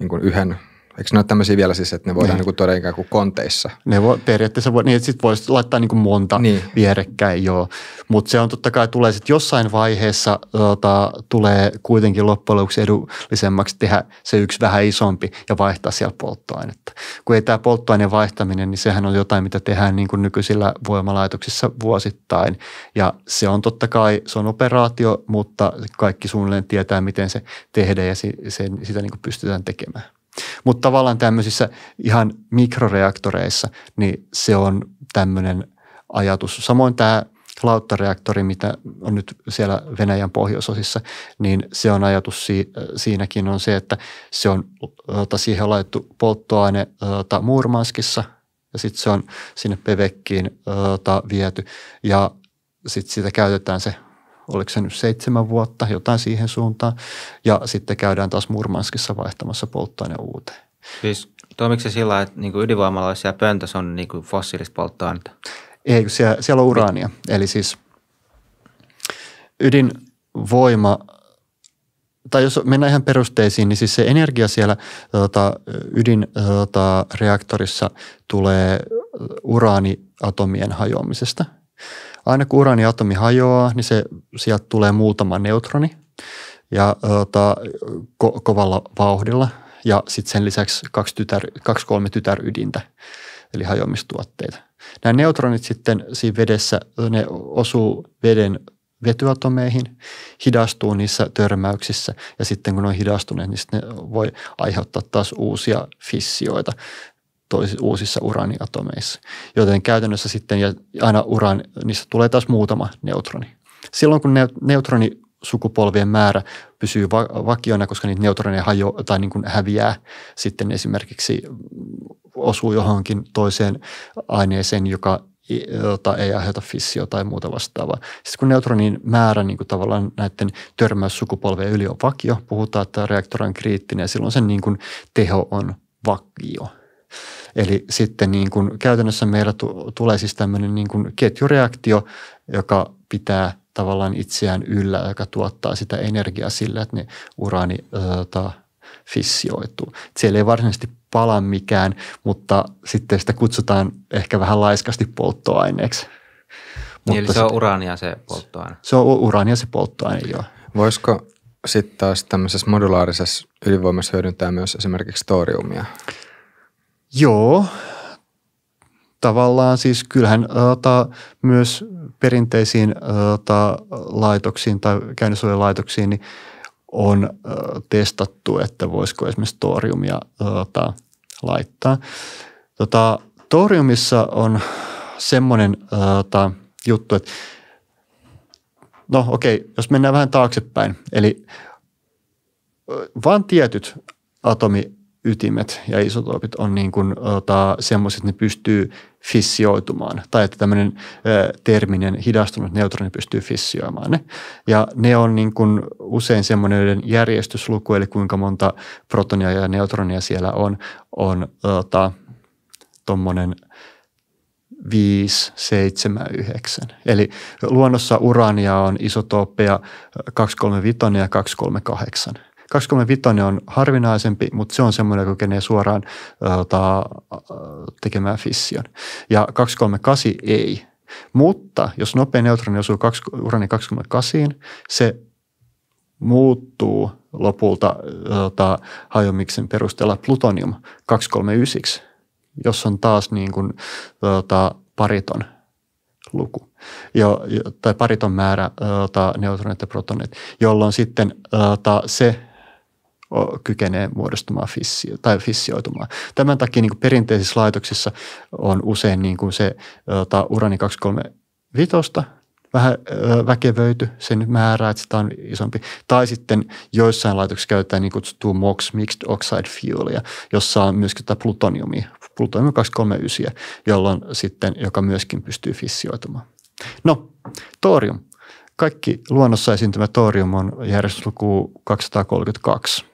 niin yhden Eikö ne ole tämmöisiä vielä siis, että ne voidaan niin. niin kuin ikään kuin konteissa? Ne voi, periaatteessa voi, niin sitten voisi laittaa niin kuin monta niin. vierekkäin, joo. Mutta se on totta kai tulee sitten jossain vaiheessa, tota, tulee kuitenkin loppujen lopuksi edullisemmaksi tehdä se yksi vähän isompi ja vaihtaa siellä polttoainetta. Kun ei tämä polttoaineen vaihtaminen, niin sehän on jotain, mitä tehdään niin kuin nykyisillä voimalaitoksissa vuosittain. Ja se on totta kai, se on operaatio, mutta kaikki suunnilleen tietää, miten se tehdään ja se, se, sitä niin kuin pystytään tekemään. Mutta tavallaan tämmöisissä ihan mikroreaktoreissa, niin se on tämmöinen ajatus. Samoin tämä lauttareaktori, mitä on nyt siellä Venäjän pohjoisosissa, niin se on ajatus si- siinäkin on se, että se on, ota, siihen on laitettu polttoaine ota, Murmanskissa ja sitten se on sinne Pevekkiin ota, viety ja sitten siitä käytetään se oliko se nyt seitsemän vuotta, jotain siihen suuntaan. Ja sitten käydään taas Murmanskissa vaihtamassa polttoaine uuteen. Siis toimiko se sillä että niin ydinvoimalla siellä pöntössä on niin fossiilispolttoainetta? Ei, siellä, siellä on uraania. Eli siis ydinvoima tai jos mennään ihan perusteisiin, niin siis se energia siellä tota, ydinreaktorissa tota, tulee uraaniatomien hajoamisesta – aina kun uraaniatomi hajoaa, niin se, sieltä tulee muutama neutroni ja ota, ko- kovalla vauhdilla ja sitten sen lisäksi kaksi, tytär, kaksi kolme tytärydintä eli hajoamistuotteita. Nämä neutronit sitten siinä vedessä, ne osuu veden vetyatomeihin, hidastuu niissä törmäyksissä ja sitten kun ne on hidastuneet, niin ne voi aiheuttaa taas uusia fissioita, tois, uusissa uraaniatomeissa. Joten käytännössä sitten ja aina uraan, tulee taas muutama neutroni. Silloin kun ne, neutroni sukupolvien määrä pysyy va- vakiona, koska niitä neutroneja hajo, tai niin kuin häviää sitten esimerkiksi osuu johonkin toiseen aineeseen, joka jota ei aiheuta fissio tai muuta vastaavaa. Sitten kun neutronin määrä niin kuin tavallaan näiden törmäyssukupolvien yli on vakio, puhutaan, että reaktori on kriittinen ja silloin sen niin kuin teho on vakio. Eli sitten niin kuin käytännössä meillä t- tulee siis tämmöinen niin kuin ketjureaktio, joka pitää tavallaan itseään yllä, joka tuottaa sitä energiaa sillä, että ne uraani tota, fissioituu. Siellä ei varsinaisesti pala mikään, mutta sitten sitä kutsutaan ehkä vähän laiskasti polttoaineeksi. Niin, Eli se on uraania se polttoaine. Se on uraania se polttoaine, joo. Voisiko sitten taas tämmöisessä modulaarisessa ydinvoimassa hyödyntää myös esimerkiksi toriumia? Joo, tavallaan siis kyllähän ota, myös perinteisiin ota, laitoksiin tai käynnissuojelaitoksiin niin on ö, testattu, että voisiko esimerkiksi toriumia ota, laittaa. Tota, toriumissa on semmoinen ota, juttu, että no okei, okay, jos mennään vähän taaksepäin, eli vain tietyt atomi ytimet ja isotoopit on niin kuin, ota, semmoiset, että ne pystyy fissioitumaan. Tai että tämmöinen ö, terminen hidastunut neutroni pystyy fissioimaan ne. Ja ne on niin kuin usein semmoinen järjestysluku, eli kuinka monta protonia ja neutronia siellä on, on tuommoinen – 5, 7, 9. Eli luonnossa urania on isotooppeja 235 ja 238. 235 on harvinaisempi, mutta se on semmoinen, joka kenee suoraan ota, tekemään fission. Ja 238 ei. Mutta jos nopea neutroni osuu urani 28, se muuttuu lopulta ota, hajomiksen perusteella plutonium 239, jos on taas niin kuin, ota, pariton luku jo, tai pariton määrä ota, neutroneita ja protoneita, jolloin sitten ota, se kykenee muodostumaan fissio, tai fissioitumaan. Tämän takia niin kuin perinteisissä laitoksissa on usein niin kuin se ota, urani 235 vähän väkevöity sen määrä, että sitä on isompi. Tai sitten joissain laitoksissa käytetään niin kutsuttua MOX, Mixed Oxide Fuelia, jossa on myöskin tämä plutoniumia, plutonium 239, jolloin sitten, joka myöskin pystyy fissioitumaan. No, torium. Kaikki luonnossa esiintymä torium on järjestysluku 232.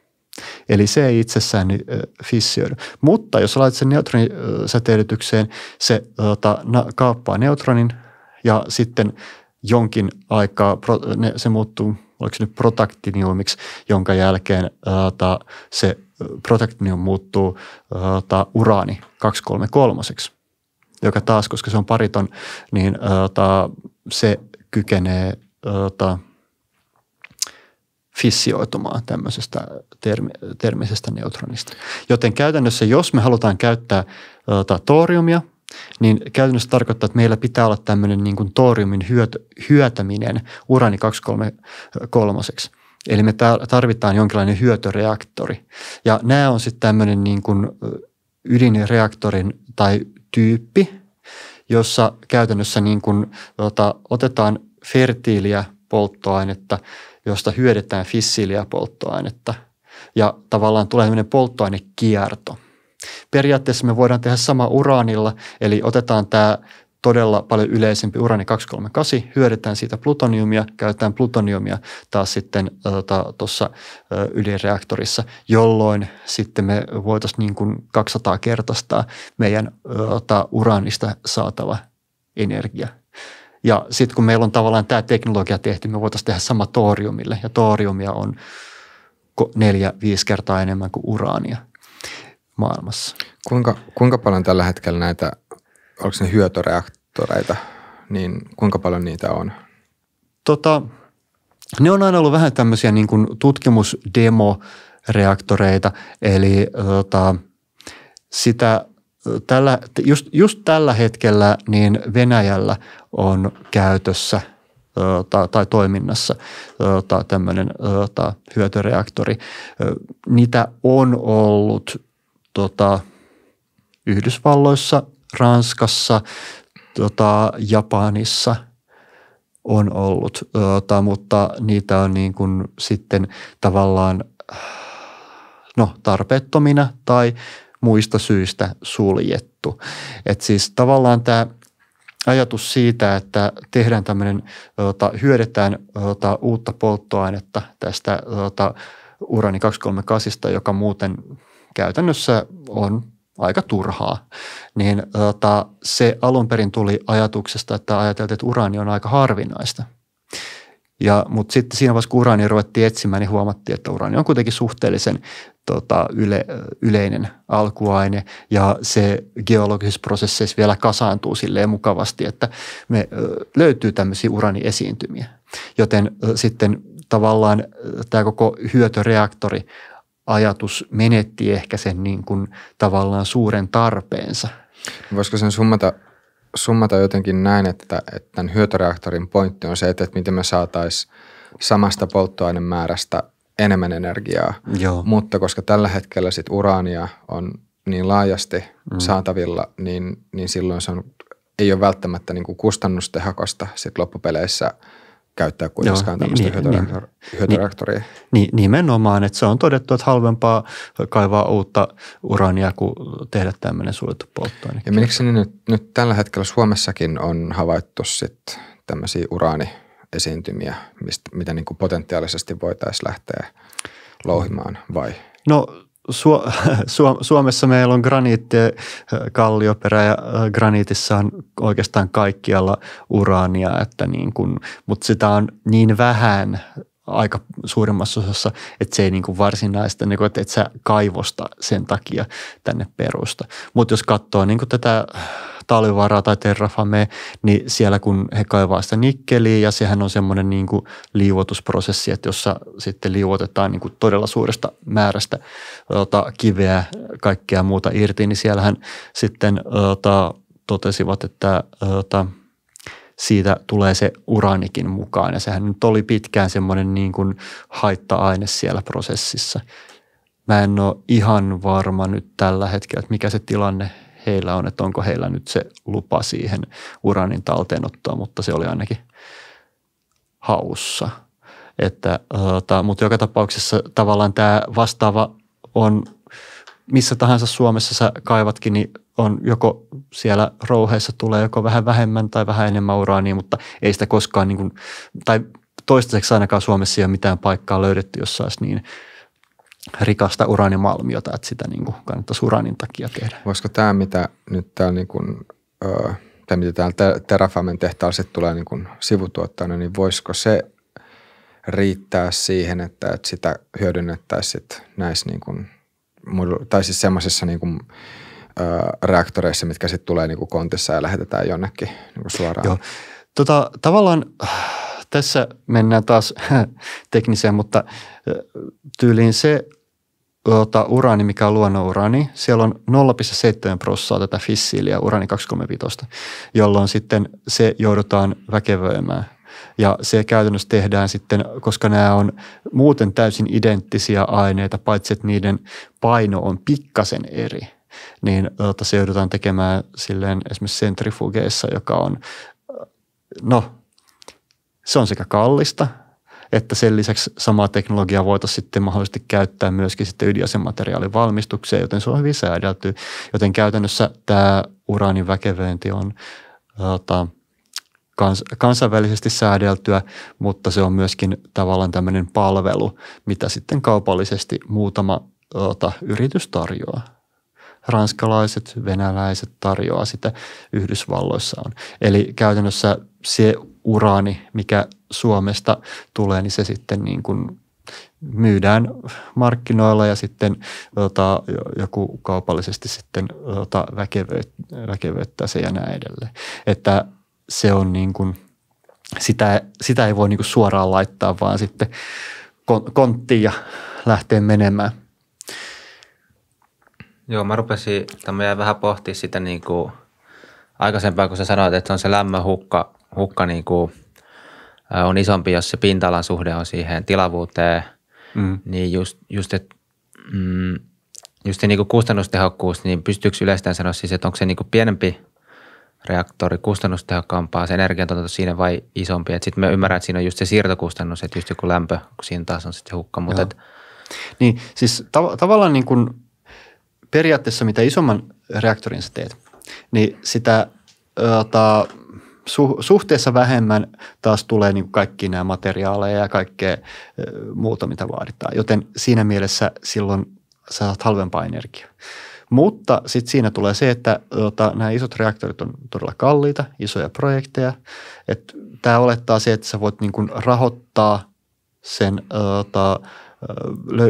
Eli se ei itsessään niin, fissioidu. Mutta jos laitat sen neutronin säteilytykseen, se tota, na, kaappaa neutronin ja sitten jonkin aikaa pro, ne, se muuttuu, oliko se nyt protaktiniumiksi, jonka jälkeen tota, se protaktinium muuttuu tota, uraani 233 joka taas, koska se on pariton, niin ta tota, se kykenee ta tota, fissioitumaan tämmöisestä termi, termisestä neutronista. Joten käytännössä, jos me halutaan käyttää ä, toriumia, tota, niin käytännössä tarkoittaa, että meillä pitää olla tämmöinen niin kuin toriumin hyöt, hyötäminen urani 233 Eli me tarvitaan jonkinlainen hyötyreaktori. Ja nämä on sitten tämmöinen niin kuin ydinreaktorin tai tyyppi, jossa käytännössä niin kuin, tota, otetaan fertiiliä polttoainetta – josta hyödytään fissiiliä polttoainetta. Ja tavallaan tulee tämmöinen polttoainekierto. Periaatteessa me voidaan tehdä sama uraanilla, eli otetaan tämä todella paljon yleisempi urani 238, hyödytään siitä plutoniumia, käytetään plutoniumia taas sitten tota, tuossa tota, ydinreaktorissa, jolloin sitten me voitaisiin niin kuin 200 kertaistaa meidän tota, uraanista saatava energia ja sitten kun meillä on tavallaan tämä teknologia tehty, me voitaisiin tehdä sama toriumille. Ja toriumia on neljä, viisi kertaa enemmän kuin uraania maailmassa. Kuinka, kuinka paljon tällä hetkellä näitä, oliko ne hyötyreaktoreita, niin kuinka paljon niitä on? Tota, ne on aina ollut vähän tämmöisiä niin kuin tutkimusdemoreaktoreita, eli tota, sitä tällä, just, just tällä hetkellä niin Venäjällä on käytössä tai, tai toiminnassa tai tämmöinen tai hyötyreaktori. Niitä on ollut tota, Yhdysvalloissa, Ranskassa, tota, Japanissa on ollut, tota, mutta niitä on niin kuin sitten tavallaan no, tarpeettomina tai muista syistä suljettu. Et siis tavallaan tämä ajatus siitä, että tehdään tämmöinen, tota, hyödytään tota, uutta polttoainetta tästä tota, urani 238, joka muuten käytännössä on aika turhaa, niin tota, se alun perin tuli ajatuksesta, että ajateltiin, että uraani on aika harvinaista. Ja, mutta sitten siinä vaiheessa, kun uraania ruvettiin etsimään, niin huomattiin, että uraani on kuitenkin suhteellisen tota, yle, yleinen alkuaine ja se geologisissa prosesseissa vielä kasaantuu silleen mukavasti, että me löytyy tämmöisiä uraniesiintymiä. Joten sitten tavallaan tämä koko hyötyreaktori ajatus menetti ehkä sen niin kuin tavallaan suuren tarpeensa. Voisiko sen summata, summata jotenkin näin, että, että tämän hyötyreaktorin pointti on se, että, että miten me saataisiin samasta polttoainemäärästä – enemmän energiaa. Joo. Mutta koska tällä hetkellä sit uraania on niin laajasti mm. saatavilla, niin, niin silloin se on, ei ole välttämättä niin kuin kustannustehokasta sit loppupeleissä käyttää kuitenkaan tämmöistä niin, hyötyreaktoria. Hyötyreaktori. Niin, niin, nimenomaan, että se on todettu, että halvempaa kaivaa uutta urania kuin tehdä tämmöinen suljettu polttoaine. Ja miksi niin nyt, nyt tällä hetkellä Suomessakin on havaittu sitten tämmöisiä uraani esiintymiä, mistä, mitä niin kuin potentiaalisesti voitaisiin lähteä louhimaan vai? No Su- Su- Suomessa meillä on graniitti, äh, kallioperä ja äh, graniitissa on oikeastaan kaikkialla uraania, että niin kun, mutta sitä on niin vähän aika suurimmassa osassa, että se ei niin kuin varsinaista, niin kuin, että et sä kaivosta sen takia tänne perusta. Mutta jos katsoo niin kuin tätä Talvivaara tai Terrafame, niin siellä kun he kaivaa sitä nikkeliä ja sehän on semmoinen niin kuin liuotusprosessi, että jossa sitten liuotetaan niin kuin todella suuresta määrästä ota, kiveä kaikkea muuta irti, niin siellähän sitten ota, totesivat, että ota, siitä tulee se uranikin mukaan ja sehän nyt oli pitkään semmoinen niin kuin haitta-aine siellä prosessissa. Mä en ole ihan varma nyt tällä hetkellä, että mikä se tilanne heillä on, että onko heillä nyt se lupa siihen uranin talteenottoon, mutta se oli ainakin haussa. Että, ota, mutta joka tapauksessa tavallaan tämä vastaava on missä tahansa Suomessa sä kaivatkin, niin on joko siellä rouheessa tulee joko vähän vähemmän tai vähän enemmän uraania, niin, mutta ei sitä koskaan, niin kuin, tai toistaiseksi ainakaan Suomessa ei ole mitään paikkaa löydetty, jossa olisi niin – rikasta uraanimalmiota, että sitä niin kuin kannattaisi uraanin takia tehdä. Voisiko tämä, mitä nyt täällä niin kuin, tai mitä täällä Terrafamen tehtaalla sitten tulee niin sivutuottajana, niin voisiko se riittää siihen, että, että sitä hyödynnettäisiin näissä niin kuin, tai siis semmoisissa niin kuin, reaktoreissa, mitkä sitten tulee niin kuin kontissa ja lähetetään jonnekin niin kuin suoraan? Joo. Tota, tavallaan tässä mennään taas tekniseen, mutta tyyliin se ota, uraani, mikä on uraani, siellä on 0,7 prossaa tätä fissiiliä uraani 235, jolloin sitten se joudutaan väkevöimään. Ja se käytännössä tehdään sitten, koska nämä on muuten täysin identtisiä aineita, paitsi että niiden paino on pikkasen eri niin ota, se joudutaan tekemään silleen esimerkiksi sentrifugeissa, joka on no, se on sekä kallista, että sen lisäksi samaa teknologiaa voitaisiin sitten mahdollisesti käyttää myöskin sitten ydinasemateriaalin valmistukseen, joten se on hyvin säädelty. Joten käytännössä tämä uraanin väkevöinti on äh, ota, kans, kansainvälisesti säädeltyä, mutta se on myöskin tavallaan tämmöinen palvelu, mitä sitten kaupallisesti muutama äh, ota, yritys tarjoaa. Ranskalaiset, venäläiset tarjoaa sitä, Yhdysvalloissa on. Eli käytännössä se uraani, mikä Suomesta tulee, niin se sitten niin kuin myydään markkinoilla ja sitten tota, joku kaupallisesti sitten tota, väkevöittää, väkevöittää se ja näin edelleen. Että se on niin kuin, sitä, sitä ei voi niin kuin suoraan laittaa, vaan sitten konttiin ja lähteä menemään. Joo, mä rupesin, tämä jäi vähän pohtimaan sitä niin kuin aikaisempaa, kun sä sanoit, että on se hukka hukka niin kuin, on isompi, jos se pinta-alan suhde on siihen tilavuuteen, mm. niin just, just että mm, just se niin kustannustehokkuus, niin pystyykö yleistään sanoa siis, että onko se niin pienempi reaktori kustannustehokkaampaa se energiantuotanto siinä vai isompi. Sitten me ymmärrän, että siinä on just se siirtokustannus, että just joku lämpö, kun siinä taas on sitten hukka. Mutta et... Niin siis tav- tavallaan niin kuin periaatteessa mitä isomman reaktorin sä teet, niin sitä ota, su, suhteessa vähemmän taas tulee niin kaikki nämä materiaaleja ja kaikkea muuta, mitä vaaditaan. Joten siinä mielessä silloin saat halvempaa energiaa. Mutta sitten siinä tulee se, että tota, nämä isot reaktorit on todella kalliita, isoja projekteja. Tämä olettaa se, että sä voit niin kuin rahoittaa sen tota,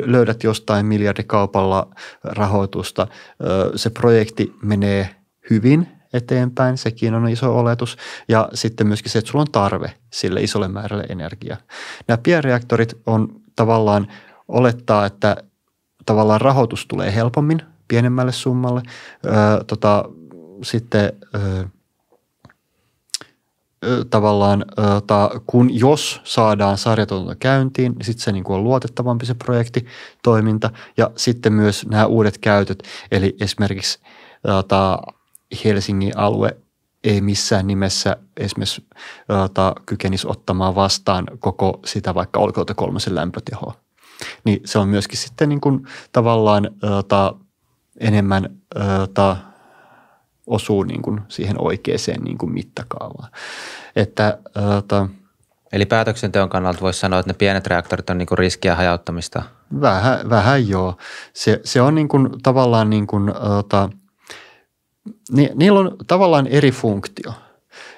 löydät jostain miljardikaupalla rahoitusta. Se projekti menee hyvin, eteenpäin, sekin on iso oletus. Ja sitten myöskin se, että sulla on tarve sille isolle määrälle energiaa. Nämä pienreaktorit on tavallaan olettaa, että tavallaan rahoitus tulee helpommin pienemmälle summalle. Öö, tota, sitten öö, tavallaan, ta, kun jos saadaan sarjatuotanto käyntiin, niin sitten se niin kuin on luotettavampi se projektitoiminta ja sitten myös nämä uudet käytöt, eli esimerkiksi ta, Helsingin alue ei missään nimessä esimerkiksi ota, kykenisi ottamaan vastaan koko sitä vaikka olkoilta kolmosen lämpötehoa. Niin se on myöskin sitten niin kuin tavallaan ota, enemmän ota, osuu niin kuin siihen oikeaan niin kuin mittakaavaan. Että, ota, Eli päätöksenteon kannalta voisi sanoa, että ne pienet reaktorit on niin kuin riskiä hajauttamista? Vähän, vähän joo. Se, se on niin kuin, tavallaan niin kuin, ota, – ni, niillä on tavallaan eri funktio.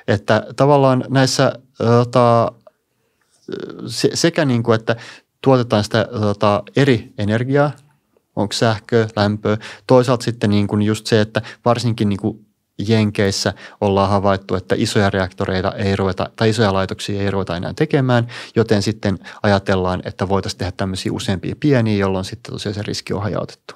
Että tavallaan näissä tota, se, sekä niin kuin, että tuotetaan sitä tota, eri energiaa, onko sähkö, lämpö. Toisaalta sitten niin kuin just se, että varsinkin niin kuin Jenkeissä ollaan havaittu, että isoja reaktoreita ei ruveta, tai isoja laitoksia ei ruveta enää tekemään, joten sitten ajatellaan, että voitaisiin tehdä tämmöisiä useampia pieniä, jolloin sitten tosiaan se riski on hajautettu.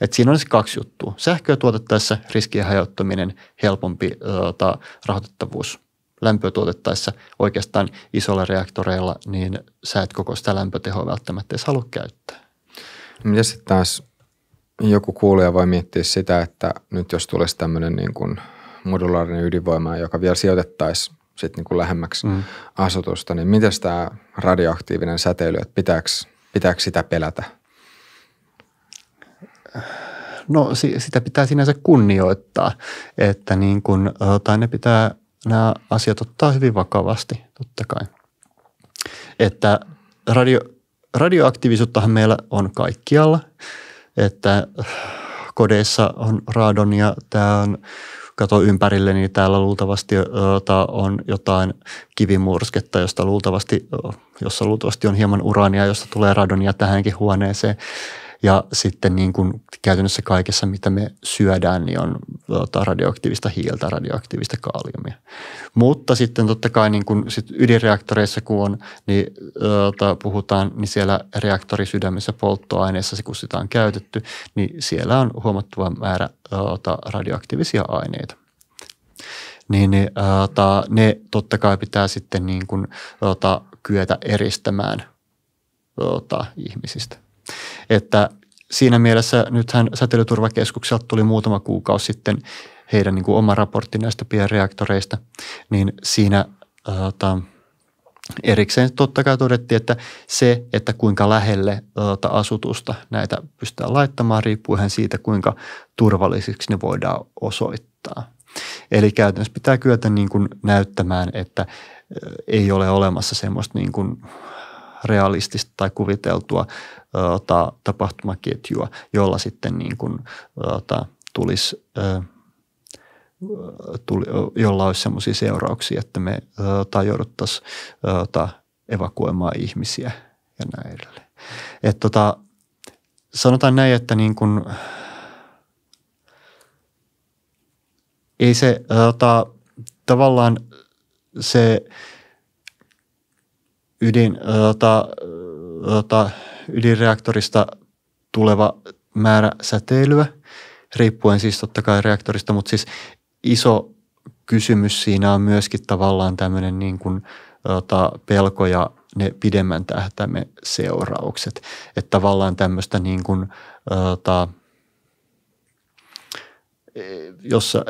Et siinä olisi kaksi juttua. Sähköä tuotettaessa riskien hajottaminen, helpompi ota, rahoitettavuus. Lämpöä tuotettaessa oikeastaan isolla reaktoreilla, niin sä et koko sitä lämpötehoa välttämättä edes halua käyttää. Mitä sitten taas joku kuulija voi miettiä sitä, että nyt jos tulisi tämmöinen niin kuin modulaarinen ydinvoima, joka vielä sijoitettaisiin sitten niin kuin lähemmäksi mm. asutusta, niin miten tämä radioaktiivinen säteily, että pitääkö, pitääkö sitä pelätä – No sitä pitää sinänsä kunnioittaa, että niin kun, tai ne pitää nämä asiat ottaa hyvin vakavasti totta kai. Että radio, radioaktiivisuuttahan meillä on kaikkialla, että äh, kodeissa on radonia, tämä on kato ympärille, niin täällä luultavasti jota on jotain kivimursketta, josta luultavasti, jossa luultavasti on hieman uraania, josta tulee radonia tähänkin huoneeseen. Ja sitten niin kuin käytännössä kaikessa, mitä me syödään, niin on tota, radioaktiivista hiiltä, radioaktiivista kaaliumia. Mutta sitten totta kai niin kuin sit ydinreaktoreissa, kun on, niin tota, puhutaan, niin siellä reaktorisydämessä polttoaineessa, kun sitä on käytetty, niin siellä on huomattava määrä tota, radioaktiivisia aineita niin ne, niin, ota, ne totta kai pitää sitten niin kuin, ota, kyetä eristämään ota, ihmisistä. Että siinä mielessä nythän säteilyturvakeskukselta tuli muutama kuukausi sitten heidän niin kuin oma raportti näistä pienreaktoreista, niin siinä ota, erikseen totta kai todettiin, että se, että kuinka lähelle ota, asutusta näitä pystytään laittamaan, riippuu ihan siitä, kuinka turvallisiksi ne voidaan osoittaa. Eli käytännössä pitää kyetä niin kuin näyttämään, että ei ole olemassa semmoista niin kuin realistista tai kuviteltua ota, tapahtumaketjua, jolla sitten niin kuin, ota, tulisi tuli, jolla olisi sellaisia seurauksia, että me ota, jouduttaisiin ota, evakuoimaan ihmisiä ja näin edelleen. Et, ota, sanotaan näin, että niin kuin, ei se ota, tavallaan se – ydin, tota, tota, ydinreaktorista tuleva määrä säteilyä, riippuen siis totta kai reaktorista, mutta siis iso kysymys siinä on myöskin tavallaan tämmöinen niin kuin, tota, pelko ja ne pidemmän tähtäimen seuraukset. Että tavallaan tämmöistä niin kuin, tota, e, jossa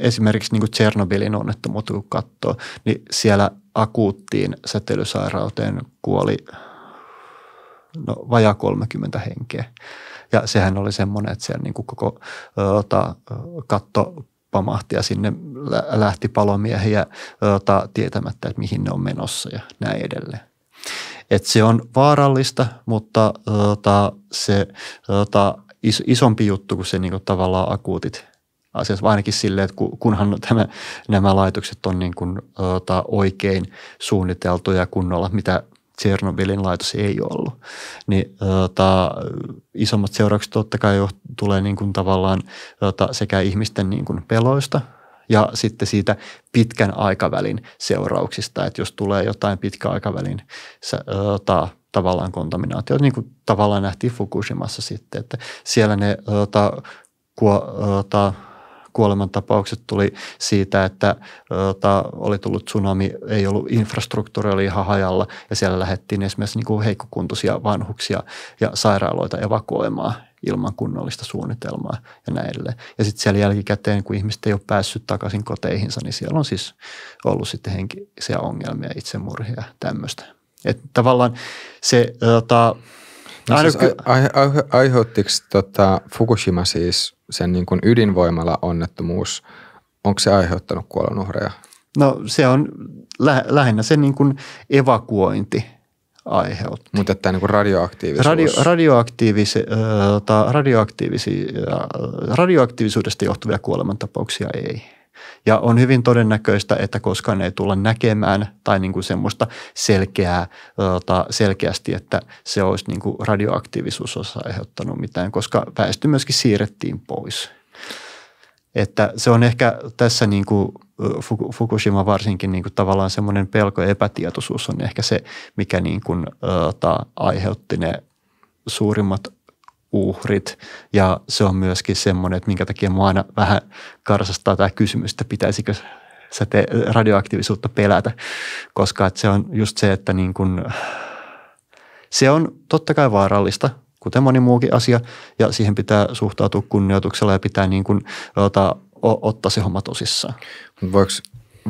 esimerkiksi niin kuin Tsernobylin onnettomuutta kun katsoo, niin siellä – akuuttiin säteilysairauteen kuoli no, vajaa 30 henkeä. Ja sehän oli semmoinen, että siellä niin kuin koko ota, katto pamahti ja sinne lähti palomiehiä ota, tietämättä, että mihin ne on menossa ja näin edelleen. Et se on vaarallista, mutta ota, se ota, is, isompi juttu kuin se niin kuin tavallaan akuutit asiassa, vaan ainakin silleen, että kunhan tämä, nämä laitokset on niin kuin, ota, oikein suunniteltuja kunnolla, mitä Tsernobylin laitos ei ollut. Niin, ota, isommat seuraukset totta kai jo, tulee niin kuin tavallaan ota, sekä ihmisten niin kuin peloista ja sitten siitä pitkän aikavälin seurauksista, että jos tulee jotain pitkän aikavälin ota, tavallaan kontaminaatio, niin kuin tavallaan nähtiin Fukushimassa sitten, että siellä ne ota, kuo, ota, kuolemantapaukset tuli siitä, että ota, oli tullut tsunami, ei ollut infrastruktuuri, oli ihan hajalla ja siellä lähdettiin esimerkiksi niin kuin heikkokuntoisia vanhuksia ja sairaaloita evakuoimaan ilman kunnollista suunnitelmaa ja näille. Ja sitten siellä jälkikäteen, kun ihmiset ei ole päässyt takaisin koteihinsa, niin siellä on siis ollut sitten henkisiä ongelmia, itsemurhia ja tämmöistä. Että tavallaan se ota, No siis ai, ai, aiheuttiko tota Fukushima siis sen niin kuin ydinvoimala onnettomuus, onko se aiheuttanut kuolonuhreja? No se on lä- lähinnä se niin kuin evakuointi aiheutti. Mutta tämä niin radioaktiivisuus. Radio, radioaktiivis, äh, radioaktiivisi, äh, radioaktiivisuudesta johtuvia kuolemantapauksia ei. Ja on hyvin todennäköistä, että koskaan ei tulla näkemään tai niin kuin semmoista selkeää, tota, selkeästi, että se olisi niin kuin radioaktiivisuus olisi aiheuttanut mitään, koska väestö myöskin siirrettiin pois. Että se on ehkä tässä niin kuin Fukushima varsinkin niin kuin tavallaan semmoinen pelko ja epätietoisuus on ehkä se, mikä niin kuin, ota, aiheutti ne suurimmat uhrit. Ja se on myöskin semmoinen, että minkä takia mua aina vähän karsastaa tämä kysymys, että pitäisikö te radioaktiivisuutta pelätä, koska että se on just se, että niin kun, se on totta kai vaarallista, kuten moni muukin asia, ja siihen pitää suhtautua kunnioituksella ja pitää niin kun, ota, o, ottaa se homma tosissaan.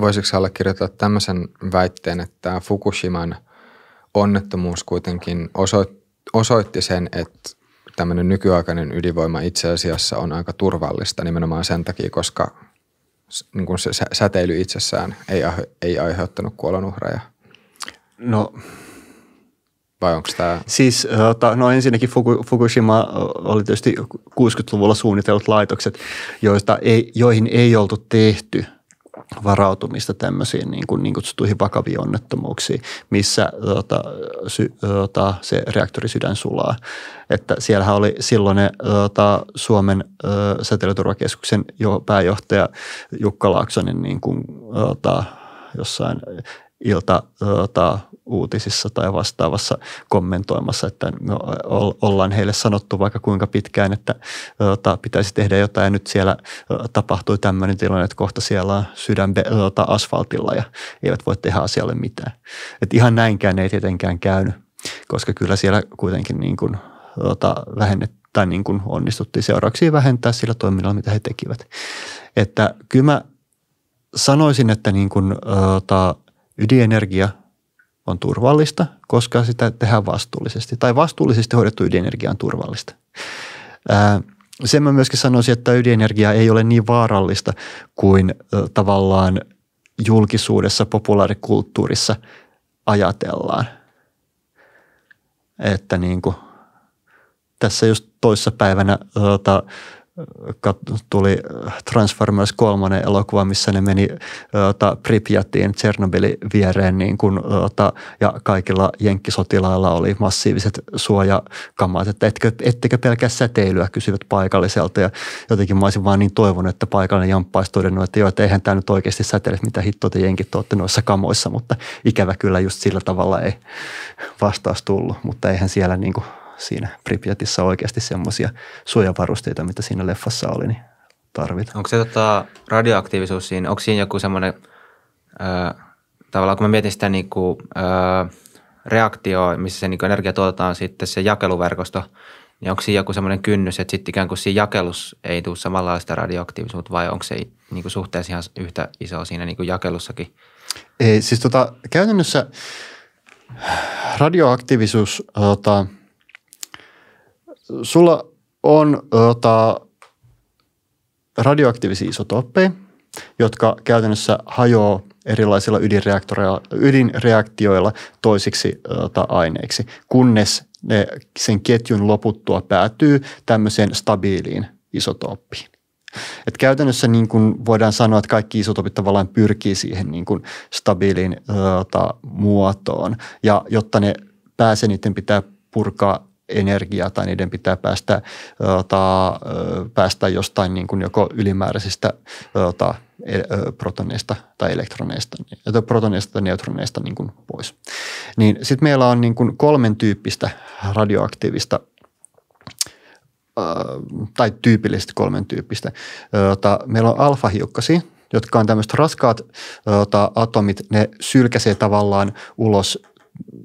voisiko allekirjoittaa tämmöisen väitteen, että Fukushiman onnettomuus kuitenkin osoitti sen, että tämmöinen nykyaikainen ydinvoima itse asiassa on aika turvallista nimenomaan sen takia, koska niin kuin se säteily itsessään ei, ei aiheuttanut kuolonuhreja. No vai onko tämä? Siis no ensinnäkin Fukushima oli tietysti 60-luvulla suunnitellut laitokset, joista ei, joihin ei oltu tehty varautumista tämmöisiin niin, kuin, niin kutsuttuihin vakaviin onnettomuuksiin, missä tota, sy, tota, se reaktorisydän sulaa. Että siellähän oli silloin ne, tota, Suomen ö, säteilyturvakeskuksen jo, pääjohtaja Jukka Laaksonen niin kuin, tota, jossain ilta tota, uutisissa tai vastaavassa kommentoimassa, että me no, ollaan heille sanottu vaikka kuinka pitkään, että tota, pitäisi tehdä jotain ja nyt siellä tapahtui tämmöinen tilanne, että kohta siellä on sydän tota, asfaltilla ja eivät voi tehdä asialle mitään. Et ihan näinkään ei tietenkään käynyt, koska kyllä siellä kuitenkin niin kuin, tota, vähennet, tai niin kuin onnistuttiin seuraavaksi vähentää sillä toiminnalla, mitä he tekivät. Että kyllä mä sanoisin, että niin kuin, ota, ydinenergia – on turvallista, koska sitä tehdään vastuullisesti. Tai vastuullisesti hoidettu ydinenergia on turvallista. Ää, sen mä myöskin sanoisin, että ydinenergia ei ole niin vaarallista kuin ä, tavallaan julkisuudessa, populaarikulttuurissa ajatellaan. Että niin kuin, tässä just toissa päivänä tota, – tuli äh, Transformers 3 elokuva, missä ne meni äh, ota, Pripyatiin Tsernobylin viereen niin kun, äh, ota, ja kaikilla jenkkisotilailla oli massiiviset suojakamat, että etkö, ettekö pelkää säteilyä, kysyvät paikalliselta ja jotenkin mä olisin vaan niin toivonut, että paikallinen jamppaisi todennut, että joo, että eihän tämä nyt oikeasti säteile, mitä hittoa te jenkit olette noissa kamoissa, mutta ikävä kyllä just sillä tavalla ei vastaus tullut, mutta eihän siellä niin kuin siinä Pripyatissa oikeasti semmoisia suojavarusteita, mitä siinä leffassa oli, niin tarvitaan. Onko se tota, radioaktiivisuus siinä, onko siinä joku semmoinen, tavallaan kun mä mietin sitä niin kuin, ö, reaktio, missä se niin energia tuotetaan sitten se jakeluverkosto, niin onko siinä joku semmoinen kynnys, että sitten ikään kuin siinä jakelus ei tule samanlaista radioaktiivisuutta vai onko se niin kuin suhteessa ihan yhtä iso siinä niin kuin jakelussakin? Ei, siis tota, käytännössä radioaktiivisuus tota, – sulla on ota, radioaktiivisia isotooppeja, jotka käytännössä hajoaa erilaisilla ydinreaktioilla toisiksi ota, aineiksi, kunnes ne sen ketjun loputtua päätyy tämmöiseen stabiiliin isotooppiin. Et käytännössä niin kun voidaan sanoa, että kaikki isotopit tavallaan pyrkii siihen niin kun stabiiliin tota, muotoon. Ja jotta ne pääsee, niiden pitää purkaa energiaa tai niiden pitää päästä, ota, päästä jostain niin kuin joko ylimääräisistä ota, e, protoneista tai elektroneista, protoneista tai neutroneista niin kuin pois. Niin sitten meillä on niin kuin kolmen tyyppistä radioaktiivista tai tyypillisesti kolmen tyyppistä. Tota, meillä on alfahiukkasi, jotka on tämmöiset raskaat ota, atomit, ne sylkäsee tavallaan ulos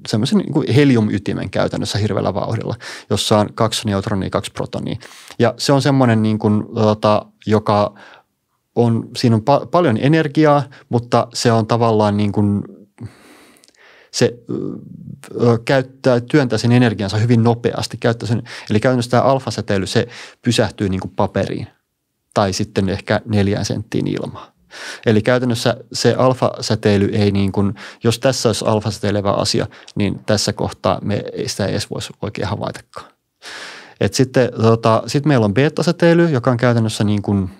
semmoisen niin kuin heliumytimen käytännössä hirveällä vauhdilla, jossa on kaksi neutronia, kaksi protonia. Ja se on semmoinen, niin kuin, tota, joka on, siinä on pa- paljon energiaa, mutta se on tavallaan niin kuin, se ö, käyttää, työntää sen energiansa hyvin nopeasti. Käyttää sen, eli käytännössä tämä alfasäteily, se pysähtyy niin kuin paperiin tai sitten ehkä neljään senttiin ilmaan. Eli käytännössä se alfasäteily ei niin kuin, jos tässä olisi alfasäteilevä asia, niin tässä kohtaa me sitä ei edes voisi oikein havaitakaan. Et sitten tota, sit meillä on beta-säteily, joka on käytännössä niin kuin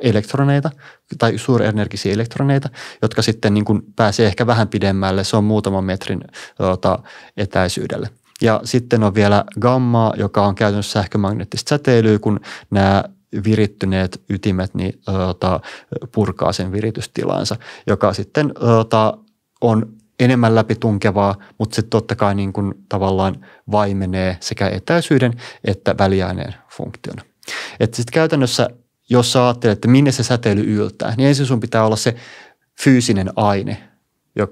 elektroneita tai suurenergisiä elektroneita, jotka sitten niin kuin pääsee ehkä vähän pidemmälle. Se on muutaman metrin tota, etäisyydelle. Ja sitten on vielä gammaa, joka on käytännössä sähkömagneettista säteilyä, kun nämä virittyneet ytimet niin, ota, purkaa sen viritystilansa, joka sitten ota, on enemmän läpitunkevaa, mutta sitten totta kai niin kuin tavallaan vaimenee sekä etäisyyden että väliaineen funktiona. Että sitten käytännössä, jos sä ajattelet, että minne se säteily yltää, niin ensin sun pitää olla se fyysinen aine,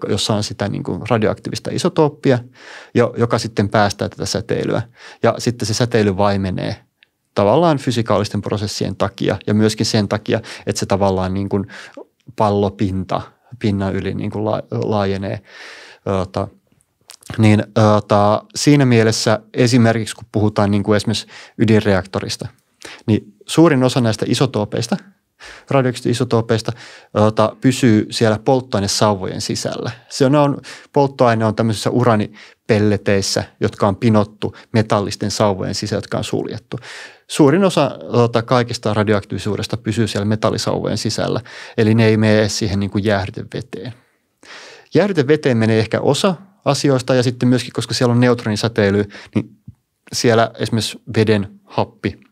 jossa on sitä niin kuin radioaktiivista isotooppia, joka sitten päästää tätä säteilyä. Ja sitten se säteily vaimenee tavallaan fysikaalisten prosessien takia ja myöskin sen takia, että se tavallaan niin kuin pallopinta pinnan yli niin kuin laajenee. Ota, niin ota, siinä mielessä esimerkiksi kun puhutaan niin kuin esimerkiksi ydinreaktorista, niin suurin osa näistä isotoopeista – radioaktiivisista isotoopeista jota pysyy siellä polttoainesauvojen sisällä. Se on, on, polttoaine on tämmöisissä uranipelleteissä, jotka on pinottu metallisten sauvojen sisällä, jotka on suljettu. Suurin osa tota, kaikista radioaktiivisuudesta pysyy siellä metallisauvojen sisällä, eli ne ei mene siihen niin kuin jäähdyteveteen. Jäähdyteveteen menee ehkä osa asioista ja sitten myöskin, koska siellä on neutronisäteily, niin siellä esimerkiksi veden happi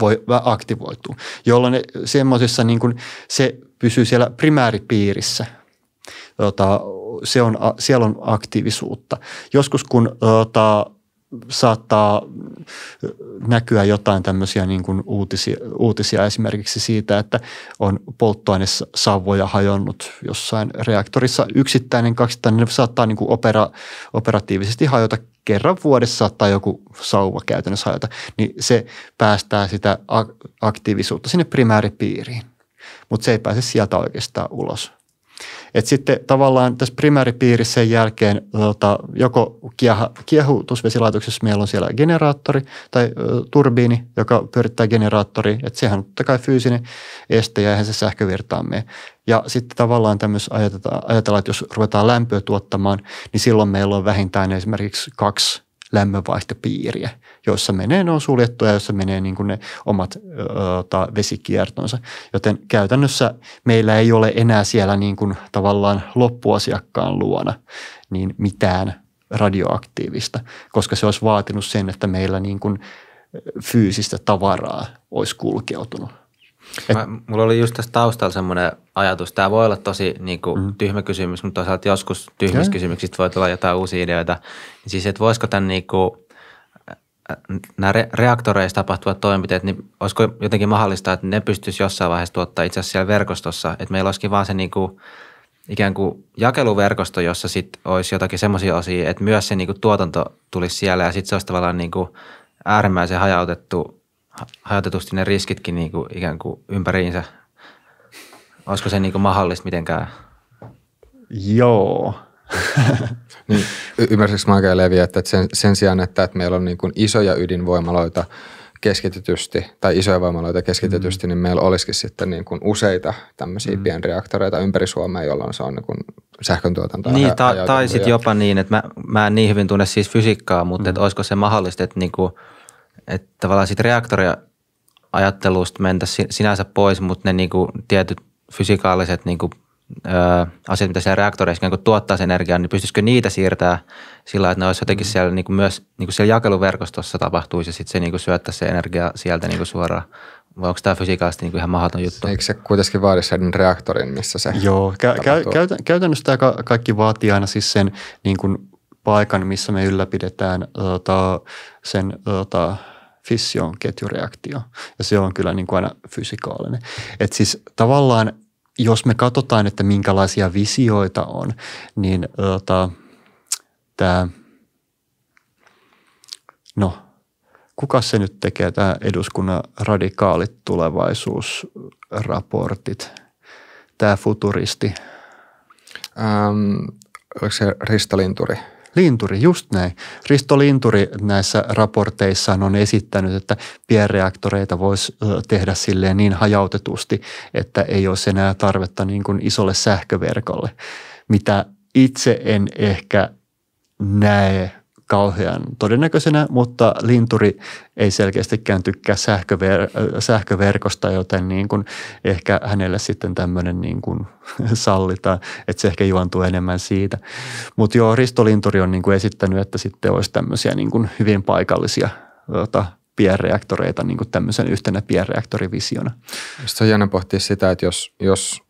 voi aktivoitua, jolloin semmoisessa niin kuin se pysyy siellä primääripiirissä. Tota, se on, siellä on aktiivisuutta. Joskus kun tota, saattaa näkyä jotain tämmöisiä niin kuin uutisia, uutisia esimerkiksi siitä, että on polttoainesavoja hajonnut jossain reaktorissa. Yksittäinen kaksittainen saattaa niin kuin opera, operatiivisesti hajota kerran vuodessa tai joku sauva käytännössä hajota, niin se päästää sitä aktiivisuutta sinne primääripiiriin. Mutta se ei pääse sieltä oikeastaan ulos. Et sitten tavallaan tässä primääripiirissä sen jälkeen tota, joko kieha, kiehutusvesilaitoksessa meillä on siellä generaattori tai ö, turbiini, joka pyörittää generaattori. Että sehän on totta kai fyysinen este ja eihän se sähkövirtaan mene. Ja sitten tavallaan tämmöisessä ajatellaan, ajatella, että jos ruvetaan lämpöä tuottamaan, niin silloin meillä on vähintään esimerkiksi kaksi lämmönvaihtopiiriä joissa menee, ne on suljettuja, joissa menee niin kuin ne omat ö, vesikiertonsa. Joten käytännössä meillä ei ole enää siellä niin kuin tavallaan loppuasiakkaan luona niin mitään radioaktiivista, koska se olisi vaatinut sen, että meillä niin kuin fyysistä tavaraa olisi kulkeutunut. Et... Mä, mulla oli just tässä taustalla semmoinen ajatus. Tämä voi olla tosi niin kuin, mm. tyhmä kysymys, mutta toisaalta joskus tyhmissä yeah. kysymyksistä voi tulla jotain uusia ideoita. Siis, että voisiko tämän niin kuin, nämä reaktoreissa tapahtuvat toimenpiteet, niin olisiko jotenkin mahdollista, että ne pystyisi jossain vaiheessa tuottaa itse asiassa siellä verkostossa, että meillä olisikin vaan se niin kuin ikään kuin jakeluverkosto, jossa sitten olisi jotakin semmoisia osia, että myös se niin kuin tuotanto tulisi siellä ja sitten se olisi tavallaan niin kuin äärimmäisen hajautettu, hajautetusti ne riskitkin niin kuin ikään kuin ympäriinsä. Olisiko se niin kuin mahdollista mitenkään? Joo. Niin, y- ymmärsikö mä Levi, että sen, sen sijaan, että, että meillä on niin kuin isoja ydinvoimaloita keskitetysti tai isoja voimaloita keskitetysti, mm. niin meillä olisikin sitten niin kuin useita tämmöisiä mm. pienreaktoreita ympäri Suomea, jolloin se on niin kuin sähköntuotanto. Niin, ta- tai sitten jopa niin, että mä, mä en niin hyvin tunne siis fysiikkaa, mutta mm. että olisiko se mahdollista, että, niin kuin, että tavallaan sitten reaktoria ajattelusta mentäisiin sinänsä pois, mutta ne niin kuin tietyt fysikaaliset niin kuin ö, asiat, mitä siellä reaktoreissa niin tuottaa sen energiaa, niin pystyisikö niitä siirtää sillä että ne olisi jotenkin mm. siellä niin kuin myös niin kuin siellä jakeluverkostossa tapahtuisi ja sitten se niin kuin syöttäisi se energia sieltä niin kuin suoraan. Vai onko tämä fysikaalisesti niin kuin ihan mahdoton juttu? Eikö se kuitenkin vaadi sen reaktorin, missä se Joo, kä- kä- käytä- käytännössä tämä kaikki vaatii aina siis sen niin kuin paikan, missä me ylläpidetään ota, sen ota, fission ketjureaktio. Ja se on kyllä niin kuin aina fysikaalinen. Et siis tavallaan – jos me katsotaan, että minkälaisia visioita on, niin ota, tämä, no kuka se nyt tekee tämä eduskunnan radikaalit tulevaisuusraportit, tämä futuristi? Ähm, oliko se Ristalinturi? Linturi, just näin. Risto Linturi näissä raporteissaan on esittänyt, että pienreaktoreita voisi tehdä silleen niin hajautetusti, että ei olisi enää tarvetta niin kuin isolle sähköverkolle, mitä itse en ehkä näe kauhean todennäköisenä, mutta linturi ei selkeästikään tykkää sähköver- sähköverkosta, joten niin kuin ehkä hänelle sitten tämmöinen niin kuin sallitaan, että se ehkä juontuu enemmän siitä. Mutta joo, Risto Linturi on niin kuin esittänyt, että sitten olisi tämmöisiä niin kuin hyvin paikallisia tota, pienreaktoreita niin kuin tämmöisen yhtenä pienreaktorivisiona. Sitten on jännä pohtia sitä, että jos, jos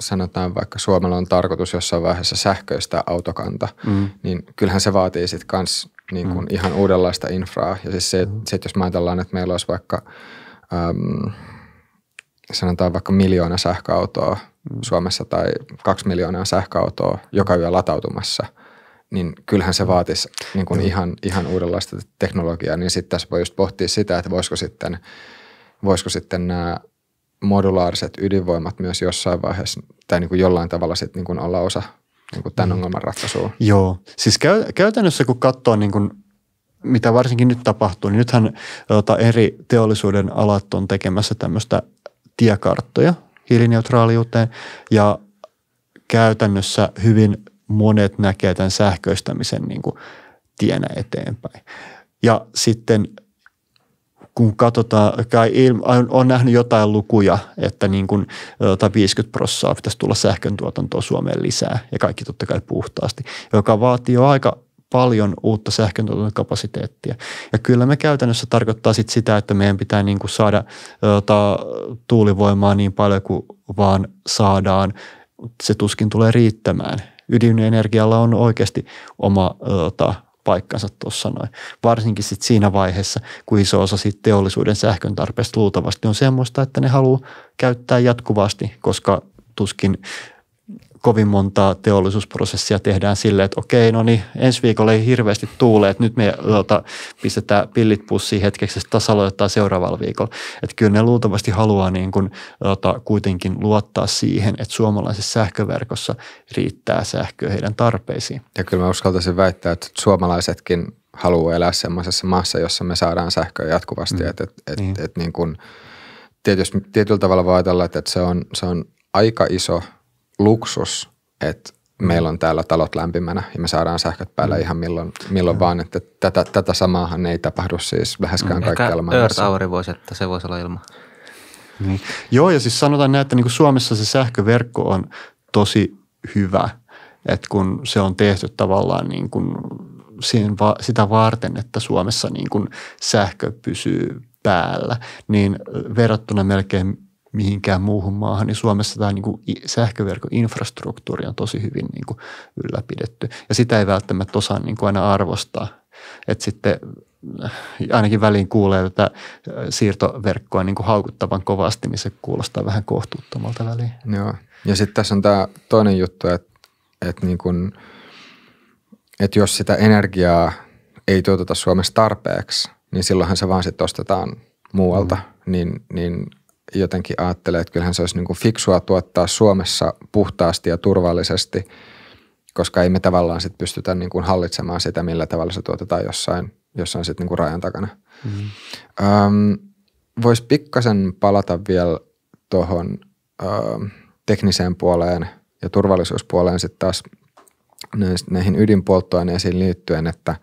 sanotaan vaikka Suomella on tarkoitus jossain vaiheessa sähköistä autokanta, mm. niin kyllähän se vaatii sitten kans niin kun mm. ihan uudenlaista infraa. Ja siis se, mm. että jos mä ajatellaan, että meillä olisi vaikka äm, sanotaan vaikka miljoona sähköautoa mm. Suomessa tai kaksi miljoonaa sähköautoa joka yö latautumassa, niin kyllähän se vaatisi niin kun mm. ihan, ihan uudenlaista teknologiaa. Niin sitten tässä voi just pohtia sitä, että voisiko sitten, voisiko sitten nämä – modulaariset ydinvoimat myös jossain vaiheessa tai niin kuin jollain tavalla sitten niin kuin olla osa niin kuin tämän mm. ongelman ratkaisua. Joo, siis käy, käytännössä kun katsoo niin kuin mitä varsinkin nyt tapahtuu, niin nythän tota, eri teollisuuden alat on tekemässä tämmöistä tiekarttoja hiilineutraaliuteen ja käytännössä hyvin monet näkee tämän sähköistämisen niin kuin tienä eteenpäin. Ja sitten kun katsotaan, kai ilma, on nähnyt jotain lukuja, että niin kuin, tota 50 prosenttia pitäisi tulla tuotantoa Suomeen lisää ja kaikki totta kai puhtaasti, joka vaatii jo aika paljon uutta sähköntuotantokapasiteettia. Ja kyllä me käytännössä tarkoittaa sit sitä, että meidän pitää niin kuin saada ta, tuulivoimaa niin paljon kuin vaan saadaan. Se tuskin tulee riittämään. Ydinenergialla on oikeasti oma ta, paikkansa tuossa noin. Varsinkin sit siinä vaiheessa, kun iso osa siitä teollisuuden sähkön tarpeesta luultavasti on semmoista, että ne haluaa käyttää jatkuvasti, koska tuskin kovin montaa teollisuusprosessia tehdään silleen, että okei, no niin, ensi viikolla ei hirveästi tuule, että nyt me tota, pistetään pillit pussiin hetkeksi ja tasaloitetaan seuraavalla viikolla. Että kyllä ne luultavasti haluaa niin kuin, tota, kuitenkin luottaa siihen, että suomalaisessa sähköverkossa riittää sähköä heidän tarpeisiin. Ja kyllä mä uskaltaisin väittää, että suomalaisetkin haluaa elää semmoisessa maassa, jossa me saadaan sähköä jatkuvasti. Mm. Että et, et, niin. et, niin tietysti, tietyllä tavalla voi ajatella, että se on, se on aika iso – luksus, että meillä on täällä talot lämpimänä ja me saadaan sähköt päällä mm. ihan milloin, milloin mm. vaan. Että tätä, tätä samaahan ei tapahdu siis läheskään mm. kaikkialla maailmassa. Ehkä voisi, että se voisi olla ilma. Niin. Joo, ja siis sanotaan näin, että niin kuin Suomessa se sähköverkko on tosi hyvä, että kun se on tehty tavallaan niin kuin sitä varten, että Suomessa niin kuin sähkö pysyy päällä, niin verrattuna melkein mihinkään muuhun maahan, niin Suomessa tämä niin kuin sähköverkon infrastruktuuri on tosi hyvin niin kuin ylläpidetty. Ja sitä ei välttämättä osaa niin kuin aina arvostaa. Että sitten äh, ainakin väliin kuulee tätä äh, siirtoverkkoa niin kuin haukuttavan kovasti, niin se kuulostaa vähän kohtuuttomalta väliin. Joo. Ja sitten tässä on tämä toinen juttu, että, että, niin kuin, että jos sitä energiaa ei tuoteta Suomessa tarpeeksi, niin silloinhan se vaan sitten ostetaan muualta. Mm. Niin, niin jotenkin ajattelee, että kyllähän se olisi niin kuin fiksua tuottaa Suomessa puhtaasti ja turvallisesti, koska ei me tavallaan sit pystytä niin kuin hallitsemaan sitä, millä tavalla se tuotetaan jossain, jossain sit niin kuin rajan takana. Mm-hmm. voisi pikkasen palata vielä tuohon tekniseen puoleen ja turvallisuuspuoleen sitten taas näihin ydinpolttoaineisiin liittyen, että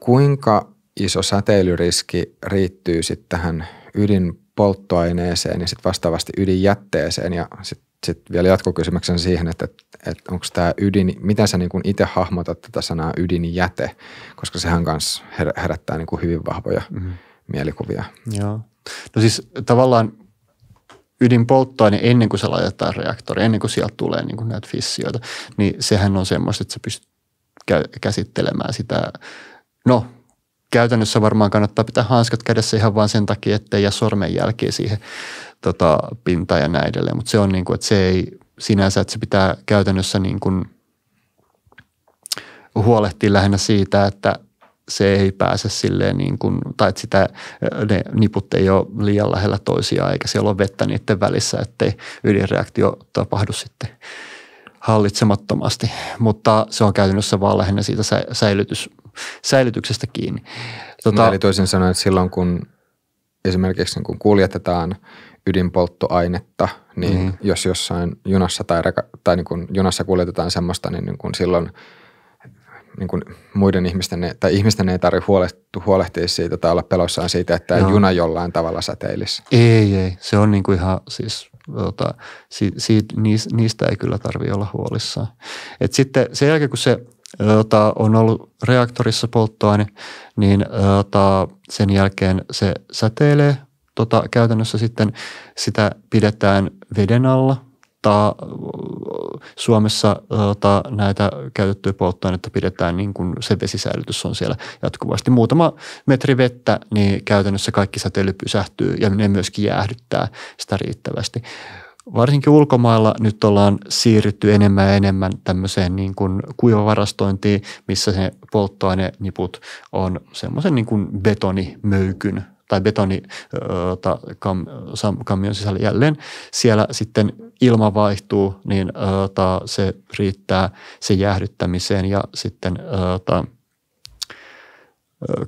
kuinka iso säteilyriski riittyy sitten tähän ydin polttoaineeseen ja sitten vastaavasti ydinjätteeseen ja sitten sit vielä jatkokysymyksen siihen, että, että, että onko tämä ydin, miten sä niin itse hahmotat tätä sanaa ydinjäte, koska sehän kanssa herättää niin kuin hyvin vahvoja mm-hmm. mielikuvia. Joo. No siis tavallaan ydinpolttoaine ennen kuin se laitetaan reaktori, ennen kuin sieltä tulee niin kuin näitä fissioita, niin sehän on semmoista, että sä pystyt käsittelemään sitä, no käytännössä varmaan kannattaa pitää hanskat kädessä ihan vain sen takia, ettei jää sormenjälkiä siihen tota, pintaan ja näin edelleen. Mutta se on niin kuin, että se ei sinänsä, että se pitää käytännössä niin kuin huolehtia lähinnä siitä, että se ei pääse silleen niin kuin, tai että sitä, ne niput ei ole liian lähellä toisiaan eikä siellä ole vettä niiden välissä, ettei ydinreaktio tapahdu sitten hallitsemattomasti, mutta se on käytännössä vaan lähinnä siitä säilytys säilytyksestä kiinni. Tota, no, eli toisin sanoen, että silloin kun esimerkiksi niin kun kuljetetaan ydinpolttoainetta, niin mm-hmm. jos jossain junassa tai, reka- tai niin kun junassa kuljetetaan semmoista, niin, niin kun silloin niin kun muiden ihmisten, tai ihmisten ei tarvitse huolehtia, huolehtia siitä tai olla pelossaan siitä, että no. juna jollain tavalla säteilisi. Ei, ei. Se on niin kuin ihan siis tota, si, si, niistä ei kyllä tarvi olla huolissaan. Et sitten sen jälkeen, kun se jota on ollut reaktorissa polttoaine, niin jota sen jälkeen se säteilee. Tota, käytännössä sitten sitä pidetään veden alla mutta Suomessa ota, näitä käytettyjä polttoainetta pidetään niin kuin se vesisäilytys on siellä jatkuvasti. Muutama metri vettä, niin käytännössä kaikki säteily pysähtyy ja ne myöskin jäähdyttää sitä riittävästi varsinkin ulkomailla nyt ollaan siirrytty enemmän ja enemmän tämmöiseen niin kuin kuivavarastointiin, missä se polttoaineniput on semmoisen niin kuin betonimöykyn tai betonikamion sisällä jälleen. Siellä sitten ilma vaihtuu, niin ota, se riittää sen jäähdyttämiseen ja sitten ota,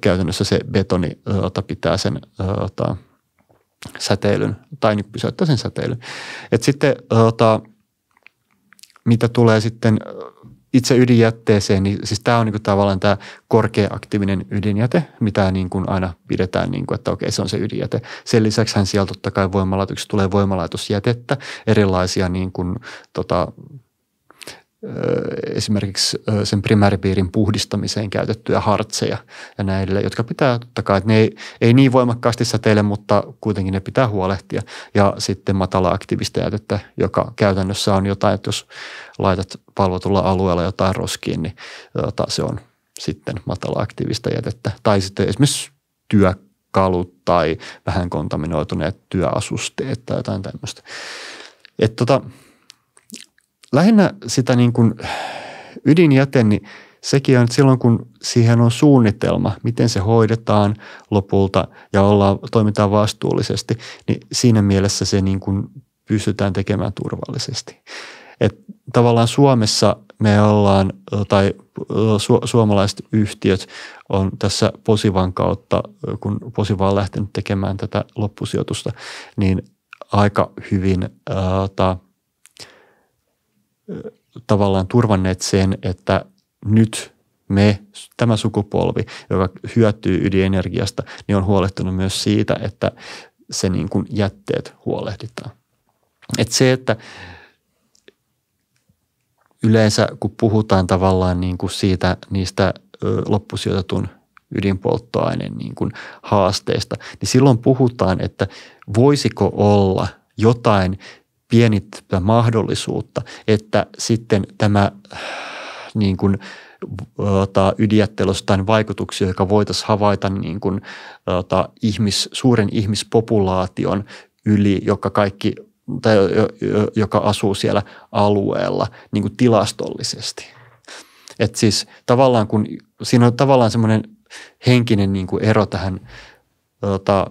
käytännössä se betoni ota, pitää sen ota, säteilyn tai niin pysäyttää sen säteilyn. Et sitten ota, mitä tulee sitten itse ydinjätteeseen, niin siis tämä on niin kuin tavallaan tämä korkeaaktiivinen ydinjäte, mitä niin kuin aina pidetään, niin kuin, että okei se on se ydinjäte. Sen lisäksi sieltä totta kai voimalaitoksessa tulee voimalaitosjätettä, erilaisia niin kuin, tota, esimerkiksi sen primääripiirin puhdistamiseen käytettyjä hartseja ja näille, jotka pitää totta kai, että ne ei, ei niin voimakkaasti säteile, mutta kuitenkin ne pitää huolehtia. Ja sitten matala aktiivista jätettä, joka käytännössä on jotain, että jos laitat palvotulla alueella jotain roskiin, niin tota, se on sitten matala aktiivista jätettä. Tai sitten esimerkiksi työkalut tai vähän kontaminoituneet työasusteet tai jotain tämmöistä. Että tota, lähinnä sitä niin kuin ydinjäte, niin sekin on, että silloin kun siihen on suunnitelma, miten se hoidetaan lopulta ja ollaan, toimitaan vastuullisesti, niin siinä mielessä se niin kuin pystytään tekemään turvallisesti. Et tavallaan Suomessa me ollaan, tai su- suomalaiset yhtiöt on tässä Posivan kautta, kun Posiva on lähtenyt tekemään tätä loppusijoitusta, niin aika hyvin äh, ta, tavallaan turvanneet sen, että nyt me, tämä sukupolvi, joka hyötyy ydinenergiasta, niin on huolehtunut myös siitä, että se niin kuin jätteet huolehditaan. Et se, että yleensä kun puhutaan tavallaan niin kuin siitä niistä loppusijoitetun ydinpolttoaineen niin kuin haasteista, niin silloin puhutaan, että voisiko olla jotain pienit mahdollisuutta, että sitten tämä niin kuin, ota, ydinjätteelostain vaikutuksia, joka voitaisiin havaita niin kuin, ota, ihmis, suuren ihmispopulaation yli, joka kaikki tai joka asuu siellä alueella niin kuin tilastollisesti. Et siis tavallaan kun, siinä on tavallaan semmoinen henkinen niin kuin ero tähän ota,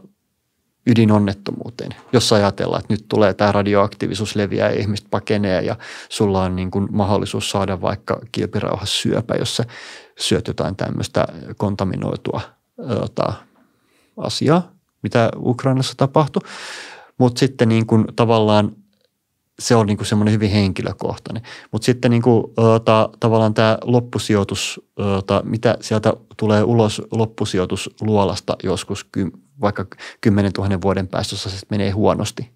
ydinonnettomuuteen, jos ajatellaan, että nyt tulee tämä radioaktiivisuus leviää ja ihmiset pakenee ja sulla on niin kuin mahdollisuus saada vaikka kilpirauhassyöpä, jos sä syöt jotain tämmöistä kontaminoitua ota, asiaa, mitä Ukrainassa tapahtui. Mutta sitten niin kuin tavallaan se on niin kuin semmoinen hyvin henkilökohtainen. Mutta sitten niin kuin, ota, tavallaan tämä loppusijoitus, ota, mitä sieltä tulee ulos loppusijoitusluolasta luolasta joskus vaikka 10 000 vuoden päästä, jos asiat menee huonosti,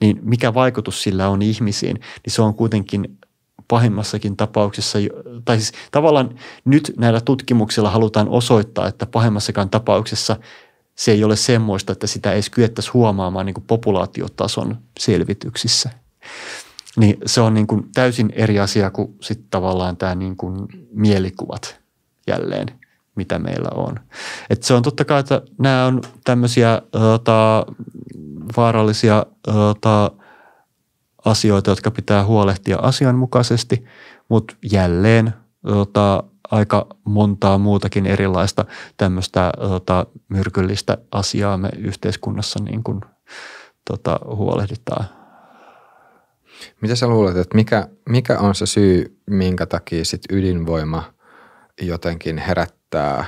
niin mikä vaikutus sillä on ihmisiin, niin se on kuitenkin pahimmassakin tapauksessa, tai siis tavallaan nyt näillä tutkimuksilla halutaan osoittaa, että pahimmassakaan tapauksessa se ei ole semmoista, että sitä ei kyettäisi huomaamaan niin kuin populaatiotason selvityksissä. Niin se on niin kuin täysin eri asia kuin sitten tavallaan tämä niin kuin mielikuvat jälleen mitä meillä on. Et se on totta kai, että nämä on tämmöisiä ota, vaarallisia ota, asioita, jotka pitää huolehtia asianmukaisesti, mutta jälleen ota, aika montaa muutakin erilaista tämmöistä ota, myrkyllistä asiaa me yhteiskunnassa niin kun tota, huolehditaan. Mitä sä luulet, että mikä, mikä on se syy, minkä takia sit ydinvoima jotenkin herät, herättää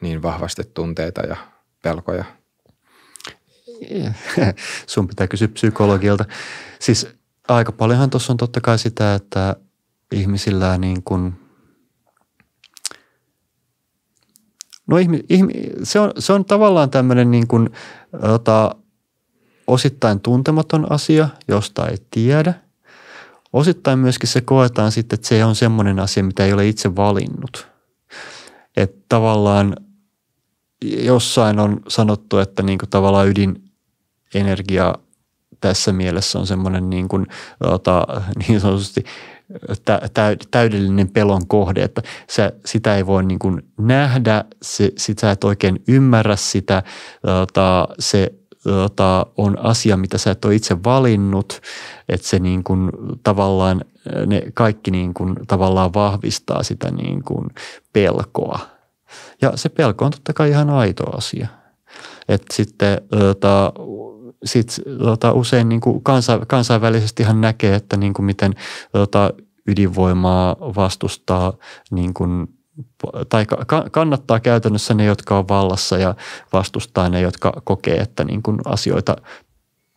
niin vahvasti tunteita ja pelkoja? Sun pitää kysyä psykologilta. Siis aika paljonhan tuossa on totta kai sitä, että ihmisillä niin kuin No ihmi, ihmi, se, on, se on tavallaan tämmöinen niin kuin, ota, osittain tuntematon asia, josta ei tiedä. Osittain myöskin se koetaan sitten, että se on semmoinen asia, mitä ei ole itse valinnut – että tavallaan jossain on sanottu, että niin kuin tavallaan ydinenergia tässä mielessä on semmoinen niin, kuin, ota, niin sanotusti täydellinen pelon kohde, että sä, sitä ei voi niin kuin nähdä, se, sit sä et oikein ymmärrä sitä, ota, se – tota, on asia, mitä sä et ole itse valinnut, että se niin kuin tavallaan, ne kaikki niin kuin tavallaan vahvistaa sitä niin kuin pelkoa. Ja se pelko on totta kai ihan aito asia. Että sitten tota, sit, tota, usein niin kuin kansa, kansainvälisesti ihan näkee, että niin kuin miten tota, ydinvoimaa vastustaa niin kuin tai kannattaa käytännössä ne, jotka on vallassa ja vastustaa ne, jotka kokee, että niin kuin asioita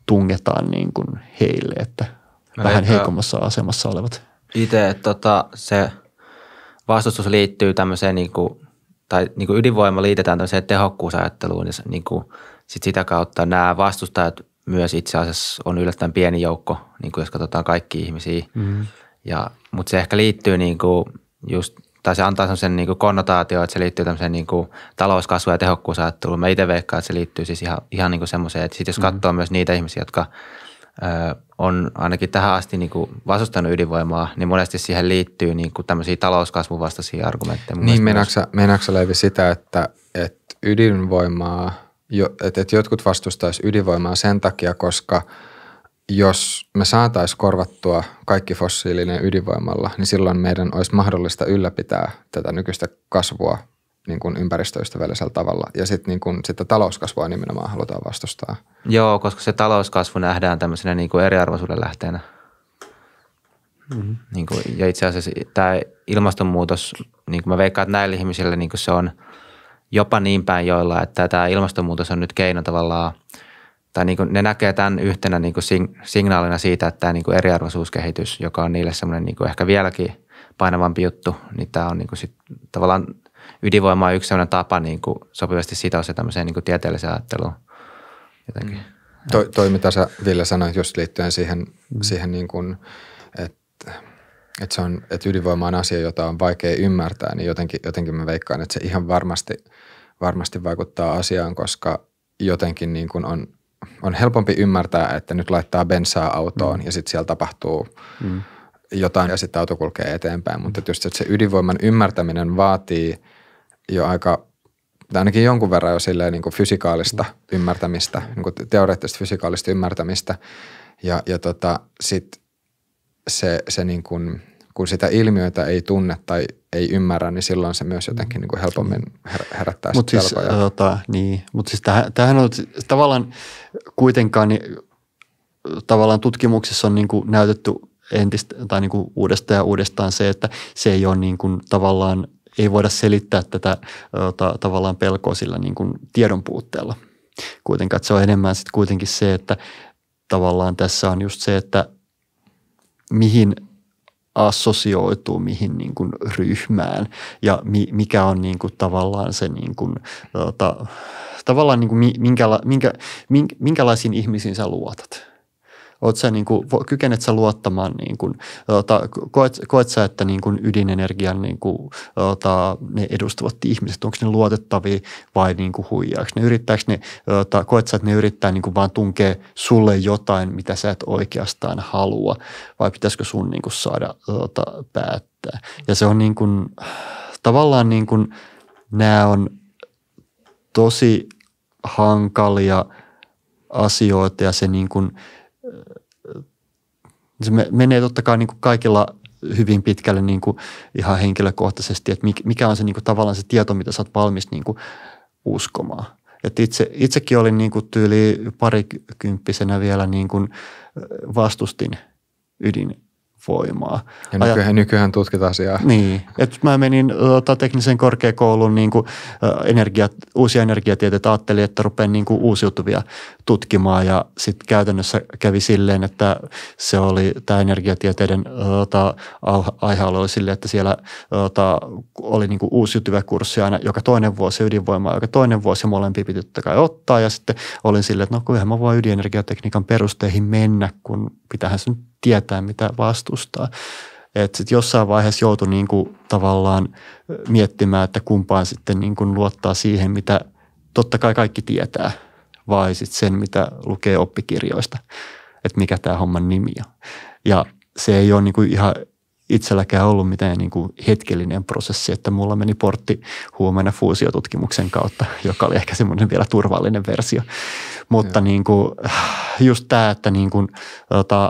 tungetaan niin kuin heille, että Mä vähän heikommassa asemassa olevat. Itse tota, se vastustus liittyy tämmöiseen, niin kuin, tai niin kuin ydinvoima liitetään tämmöiseen tehokkuusajatteluun ja niin kuin, sit sitä kautta nämä vastustajat myös itse asiassa on yllättäen pieni joukko, niin kuin jos katsotaan kaikki ihmisiä. Mm. Ja, mutta se ehkä liittyy niin kuin just – tai se antaa sen niin konnotaatio, että se liittyy tämmöiseen niin kuin talouskasvu- ja tehokkuusajatteluun. Mä itse veikkaan, että se liittyy siis ihan, ihan niin kuin semmoiseen, että sit jos mm-hmm. katsoo mm. myös niitä ihmisiä, jotka ö, on ainakin tähän asti niin kuin vastustanut ydinvoimaa, niin monesti siihen liittyy niin kuin tämmöisiä vastaisia argumentteja. Mun niin, meinaatko Leivi sitä, että, että ydinvoimaa, jo, että, että jotkut vastustaisivat ydinvoimaa sen takia, koska – jos me saataisiin korvattua kaikki fossiilinen ydinvoimalla, niin silloin meidän olisi mahdollista ylläpitää tätä nykyistä kasvua niin kuin ympäristöystävällisellä tavalla. Ja sitten niin kuin, sitä talouskasvua nimenomaan halutaan vastustaa. Joo, koska se talouskasvu nähdään tämmöisenä niin kuin eriarvoisuuden lähteenä. Mm-hmm. Niin kuin, ja itse asiassa tämä ilmastonmuutos, niin kuin mä veikkaan, että näillä ihmisillä niin kuin se on jopa niin päin joilla, että tämä ilmastonmuutos on nyt keino tavallaan – tai niin kuin ne näkee tämän yhtenä niin kuin signaalina siitä, että tämä niin kuin eriarvoisuuskehitys, joka on niille semmoinen niin ehkä vieläkin painavampi juttu, niin tämä on niin kuin sit, tavallaan ydinvoima on yksi sellainen tapa niin kuin sopivasti sitoa se tämmöiseen niin kuin tieteelliseen ajatteluun jotenkin. Mm. Toi, toi, mitä sä Ville sanoit just liittyen siihen, mm. siihen niin kuin, että että, se on, että ydinvoima on asia, jota on vaikea ymmärtää, niin jotenkin, jotenkin mä veikkaan, että se ihan varmasti, varmasti vaikuttaa asiaan, koska jotenkin niin kuin on – on helpompi ymmärtää, että nyt laittaa bensaa autoon mm. ja sitten siellä tapahtuu mm. jotain ja sitten auto kulkee eteenpäin. Mutta just että se ydinvoiman ymmärtäminen vaatii jo aika, tai ainakin jonkun verran jo silleen niin kuin fysikaalista mm. ymmärtämistä, niin kuin teoreettista fysikaalista ymmärtämistä. Ja, ja tota, sitten se, se niin kuin kun sitä ilmiötä ei tunne tai ei ymmärrä, niin silloin se myös jotenkin niin kuin helpommin herättää Mutta siis, Tota, niin. Mut siis tämähän, tähän on tavallaan kuitenkaan, niin, tavallaan tutkimuksessa on niin kuin näytetty entistä, tai niin kuin uudestaan ja uudestaan se, että se ei ole niin kuin tavallaan, ei voida selittää tätä ota, tavallaan pelkoa sillä niin kuin tiedon puutteella. Kuitenkaan, se on enemmän sitten kuitenkin se, että tavallaan tässä on just se, että mihin assosioituu mihin niin kuin ryhmään ja mi, mikä on niin kuin tavallaan se niin kuin, tota, tavallaan niin kuin minkäla, minkä, minkä, minkälaisiin ihmisiin sä luotat. Oot sä niin kuin, kykenet sä luottamaan, niin kuin, ota, koet, koet sä, että niin kuin ydinenergian niin kuin, ota, ne edustavat ihmiset, onko ne luotettavia vai niin kuin huijaaksi? Ne yrittääkö ne, ota, koet sä, että ne yrittää niin kuin vaan tunkea sulle jotain, mitä sä et oikeastaan halua vai pitäisikö sun niin kuin saada ota, päättää? Ja se on niin kuin, tavallaan niin kuin, nämä on tosi hankalia asioita ja se niin kuin – niin se menee totta kai niin kuin kaikilla hyvin pitkälle niin kuin ihan henkilökohtaisesti, että mikä on se niin kuin tavallaan se tieto, mitä sä oot valmis niin kuin uskomaan. Et itse, itsekin olin niin kuin tyyli parikymppisenä vielä niin kuin vastustin ydin voimaa. Ja nykyään, Ajat... nykyään tutkit asiaa. Niin, että mä menin ota, teknisen korkeakoulun niin kuin, energia, uusia energiatieteitä, ajattelin, että rupean niin kuin, uusiutuvia tutkimaan ja sitten käytännössä kävi silleen, että se oli tämä energiatieteiden ota, aihealue oli silleen, että siellä ota, oli niin kuin, uusiutuvia kursseja aina joka toinen vuosi ydinvoimaa, joka toinen vuosi molempia piti totta kai ottaa ja sitten olin silleen, että no kyllähän mä voin ydinenergiatekniikan perusteihin mennä, kun pitähän se nyt tietää, mitä vastustaa. Että sitten jossain vaiheessa joutui niin kuin tavallaan miettimään, että kumpaan sitten niin kuin luottaa siihen, mitä totta kai kaikki tietää, vai sitten sen, mitä lukee oppikirjoista, että mikä tämä homman nimi on. Ja se ei ole niin kuin ihan itselläkään ollut mitään niin kuin hetkellinen prosessi, että mulla meni portti huomenna fuusiotutkimuksen kautta, joka oli ehkä semmoinen vielä turvallinen versio. Mutta niin kuin, just tämä, että niin kuin, tota,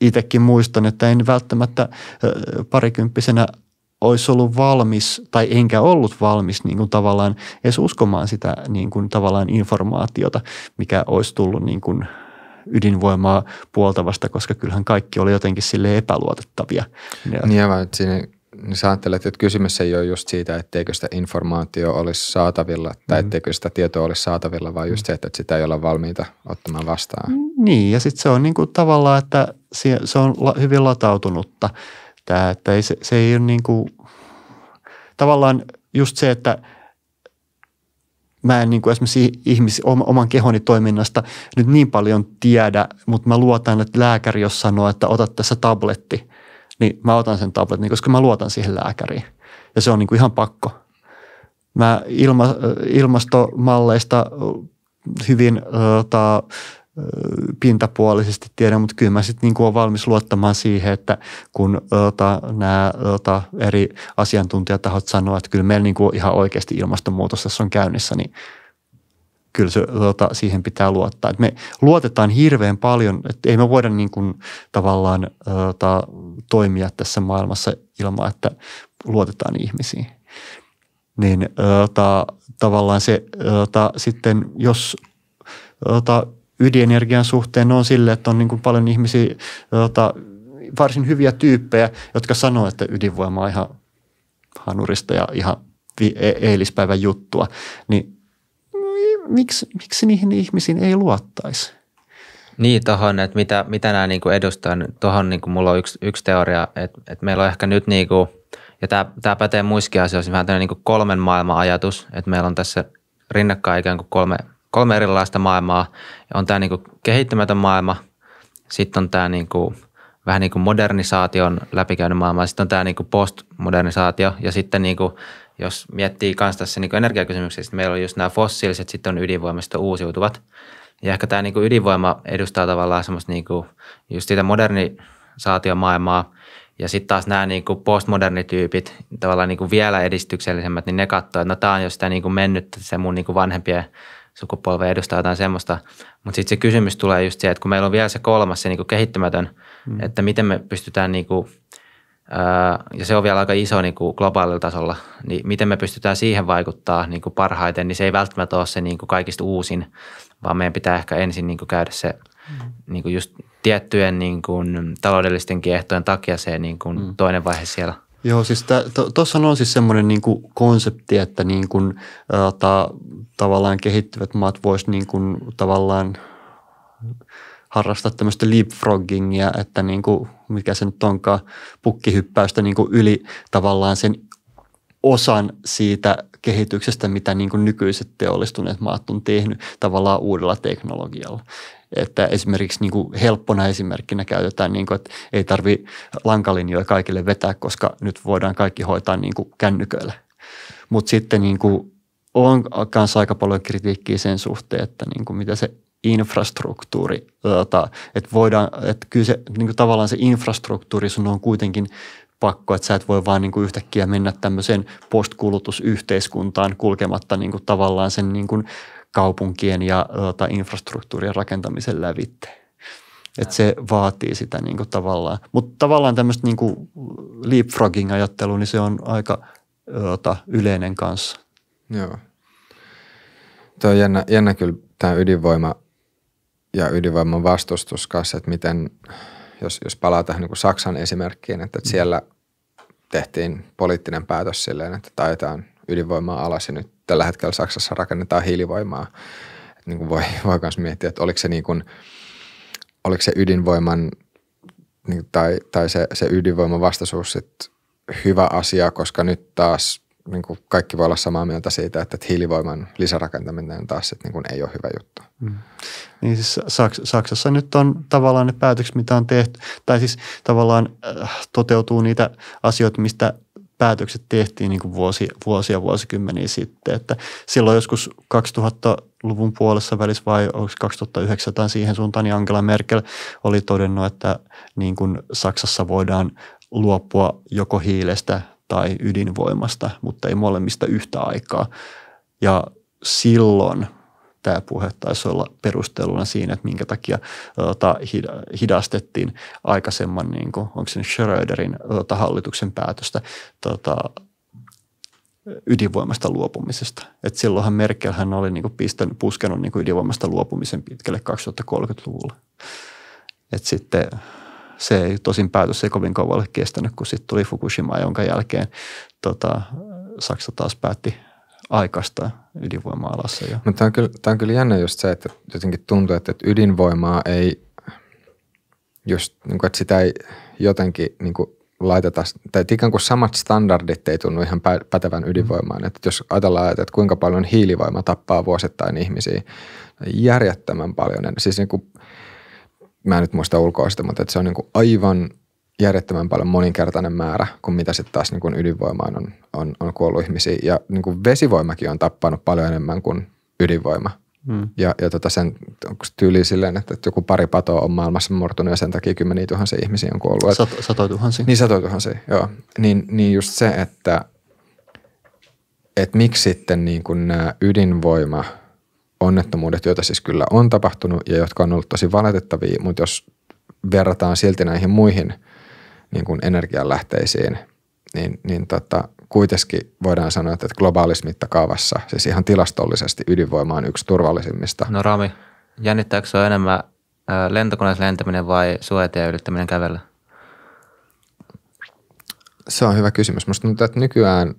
itsekin muistan, että en välttämättä parikymppisenä olisi ollut valmis tai enkä ollut valmis niin kuin tavallaan edes uskomaan sitä niin kuin tavallaan informaatiota, mikä olisi tullut niin kuin ydinvoimaa puoltavasta, koska kyllähän kaikki oli jotenkin sille epäluotettavia. Niin aivan, että siinä niin sä ajattelet, että kysymys ei ole just siitä, etteikö sitä informaatio olisi saatavilla tai mm. etteikö sitä tietoa olisi saatavilla, vaan just mm. se, että sitä ei olla valmiita ottamaan vastaan. Niin, ja sitten se on niin kuin tavallaan, että se on hyvin latautunutta. Tää, että ei, se, se ei ole niin kuin, tavallaan just se, että mä en niin kuin esimerkiksi ihmis, oman kehoni toiminnasta nyt niin paljon tiedä, mutta mä luotan, että lääkäri, jos sanoo, että ota tässä tabletti – niin mä otan sen tabletin, koska mä luotan siihen lääkäriin. Ja se on niin kuin ihan pakko. Mä ilma, ilmastomalleista hyvin ota, pintapuolisesti tiedän, mutta kyllä mä sitten niin olen valmis luottamaan siihen, että kun ota, nämä ota, eri asiantuntijatahot sanoo, että kyllä meillä niin kuin ihan oikeasti ilmastonmuutos tässä on käynnissä, niin – kyllä se, tota, siihen pitää luottaa. Et me luotetaan hirveän paljon, että ei me voida niin kuin, tavallaan tota, toimia tässä maailmassa ilman, että luotetaan ihmisiin. Niin tota, tavallaan se tota, sitten, jos tota, ydinenergian suhteen on sille, että on niin kuin paljon ihmisiä, tota, varsin hyviä tyyppejä, jotka sanoo, että ydinvoima on ihan hanurista ja ihan e-, eilispäivän juttua, niin miksi, miksi niihin ihmisiin ei luottaisi? Niin, tuohon, että mitä, mitä nämä niinku edustaa. Tuohon niinku mulla on yksi, yksi teoria, että, että meillä on ehkä nyt niinku, ja tämä, tämä pätee muissakin asioissa, vähän tämmöinen niinku kolmen maailman ajatus, että meillä on tässä rinnakkain ikään kuin kolme, kolme erilaista maailmaa. On tämä niinku kehittymätön maailma, sitten on tämä niinku, vähän niin kuin modernisaation läpikäynyt maailma, sitten on tämä niin kuin postmodernisaatio ja sitten niin kuin jos miettii myös tässä niin energiakysymyksessä, sitten meillä on just nämä fossiiliset, sitten on ydinvoimasta uusiutuvat. Ja ehkä tämä niin kuin ydinvoima edustaa tavallaan semmoista niin kuin just sitä modernisaatiomaailmaa, ja sitten taas nämä niin kuin postmodernityypit, tavallaan niin kuin vielä edistyksellisemmät, niin ne katsoo, että no tämä on jo sitä niin kuin mennyt, se mun niin kuin vanhempien sukupolve edustaa jotain semmoista. Mutta sitten se kysymys tulee just se, että kun meillä on vielä se kolmas, se niin kuin kehittymätön, mm. että miten me pystytään niin kuin – ja se on vielä aika iso niin kuin globaalilla tasolla, niin miten me pystytään siihen vaikuttaa niin kuin parhaiten, niin se ei välttämättä ole se niin kuin kaikista uusin, vaan meidän pitää ehkä ensin niin kuin käydä se mm. niin kuin just tiettyjen niin kuin taloudellisten kiehtojen takia se niin kuin mm. toinen vaihe siellä. Joo, siis tuossa to, on siis semmoinen niin kuin konsepti, että niin kuin, ä, ta, tavallaan kehittyvät maat vois niin kuin, tavallaan harrastaa tämmöistä leapfroggingia, että niin kuin – mikä se nyt onkaan, pukkihyppäystä niin kuin yli tavallaan sen osan siitä kehityksestä, mitä niin kuin nykyiset teollistuneet maat on tehnyt tavallaan uudella teknologialla. Että esimerkiksi niin kuin helppona esimerkkinä käytetään, niin kuin, että ei tarvi lankalinjoja kaikille vetää, koska nyt voidaan kaikki hoitaa niin kuin kännyköillä. Mutta sitten niin kuin on myös aika paljon kritiikkiä sen suhteen, että niin kuin mitä se infrastruktuuri, tota, että voidaan, että kyllä se niin kuin tavallaan se infrastruktuuri sun on kuitenkin pakko, että sä et voi vaan niin kuin yhtäkkiä mennä tämmöiseen postkulutusyhteiskuntaan kulkematta niin kuin tavallaan sen niin kuin kaupunkien ja tota, infrastruktuurien rakentamisen lävitteen. Että se vaatii sitä niin kuin tavallaan. Mutta tavallaan tämmöistä niin leapfrogging-ajattelua, niin se on aika tota, yleinen kanssa. Joo. Tuo on jännä, jännä kyllä tämä ydinvoima ja ydinvoiman vastustus kanssa, että miten, jos, jos palaa tähän niin Saksan esimerkkiin, että, että mm. siellä tehtiin poliittinen päätös silleen, että taitaan ydinvoimaa alas ja nyt tällä hetkellä Saksassa rakennetaan hiilivoimaa. Että niin kuin voi, voi myös miettiä, että oliko se, niin kuin, oliko se ydinvoiman niin, tai, tai se, se ydinvoiman vastaisuus hyvä asia, koska nyt taas niin kuin kaikki voi olla samaa mieltä siitä, että, hiilivoiman lisärakentaminen taas sit, niin kuin ei ole hyvä juttu. Mm. Niin siis Saks- Saksassa nyt on tavallaan ne päätökset, mitä on tehty, tai siis tavallaan äh, toteutuu niitä asioita, mistä päätökset tehtiin niin kuin vuosi, vuosia vuosikymmeniä sitten. Että silloin joskus 2000-luvun puolessa välissä vai onko 2009 tai siihen suuntaan, niin Angela Merkel oli todennut, että niin kuin Saksassa voidaan luopua joko hiilestä tai ydinvoimasta, mutta ei molemmista yhtä aikaa. Ja silloin tämä puhe taisi olla perusteluna siinä, että minkä takia tota, hidastettiin aikaisemman, niin kuin, onko se Schröderin tota, hallituksen päätöstä tota, ydinvoimasta luopumisesta. Et silloinhan hän oli niin kuin pistänyt, puskenut niin kuin ydinvoimasta luopumisen pitkälle 2030-luvulla. Et sitten se ei, tosin päätös ei kovin kauan ole kestänyt, kun sitten tuli Fukushima, jonka jälkeen tota, Saksa taas päätti aikaista ydinvoimaa alas. tämä, on kyllä, tämä on kyllä jännä just se, että jotenkin tuntuu, että, ydinvoimaa ei, just, niin kuin, että sitä ei jotenkin niin kuin laiteta, tai ikään kuin samat standardit ei tunnu ihan pätevän mm. ydinvoimaan. Että jos ajatellaan, että kuinka paljon hiilivoima tappaa vuosittain ihmisiä, järjettömän paljon. Niin siis niin kuin mä en nyt muista sitä, mutta että se on niin kuin aivan järjettömän paljon moninkertainen määrä kuin mitä sitten taas niin kuin ydinvoimaan on, on, on kuollut ihmisiä. Ja niin kuin vesivoimakin on tappanut paljon enemmän kuin ydinvoima. Mm. Ja, ja tota sen tyyli silleen, että, että joku pari patoa on maailmassa murtunut ja sen takia kymmeniä tuhansia ihmisiä on kuollut. Sato, satoi tuhansia. Niin satoi tuhansia, joo. Niin, niin just se, että, että miksi sitten niin kuin nämä ydinvoima – onnettomuudet, joita siis kyllä on tapahtunut ja jotka on ollut tosi valitettavia, mutta jos verrataan silti näihin muihin niin kuin energianlähteisiin, niin, niin tota, kuitenkin voidaan sanoa, että globaalissa mittakaavassa, siis ihan tilastollisesti ydinvoima on yksi turvallisimmista. No Rami, jännittääkö se enemmän lentokoneessa lentäminen vai suojatien ylittäminen kävellä? Se on hyvä kysymys. Musta tuntuu, että nykyään,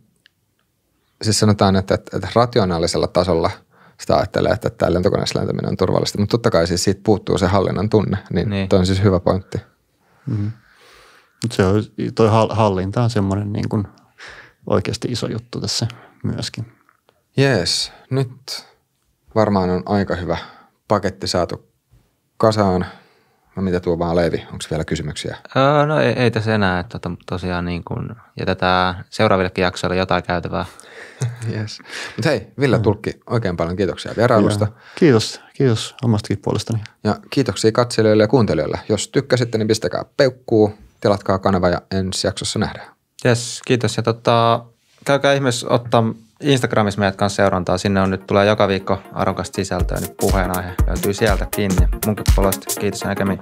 siis sanotaan, että, että rationaalisella tasolla – sitä ajattelee, että tämä lentokoneessa lentäminen on turvallista. Mutta totta kai siis siitä puuttuu se hallinnan tunne, niin, niin. toi on siis hyvä pointti. Mm-hmm. se on, toi hallinta on semmoinen niin kuin oikeasti iso juttu tässä myöskin. Jees, nyt varmaan on aika hyvä paketti saatu kasaan. No mitä tuo vaan Leivi, onko vielä kysymyksiä? Öö, no ei, ei tässä enää, että tosiaan niin kuin jätetään seuraavillekin jaksoille jotain käytävää. yes. Mutta hei, Ville mm. Tulkki, oikein paljon kiitoksia vierailusta. Ja, kiitos, kiitos omastakin puolestani. Ja kiitoksia katselijoille ja kuuntelijoille. Jos tykkäsitte, niin pistäkää peukkuu, tilatkaa kanava ja ensi jaksossa nähdään. Yes, kiitos. Ja tota, käykää ihmeessä ottaa Instagramissa meidät kanssa seurantaa. Sinne on nyt tulee joka viikko arvokasta sisältöä, niin puheenaihe löytyy sieltäkin. Ja mun kiitos näkemiin.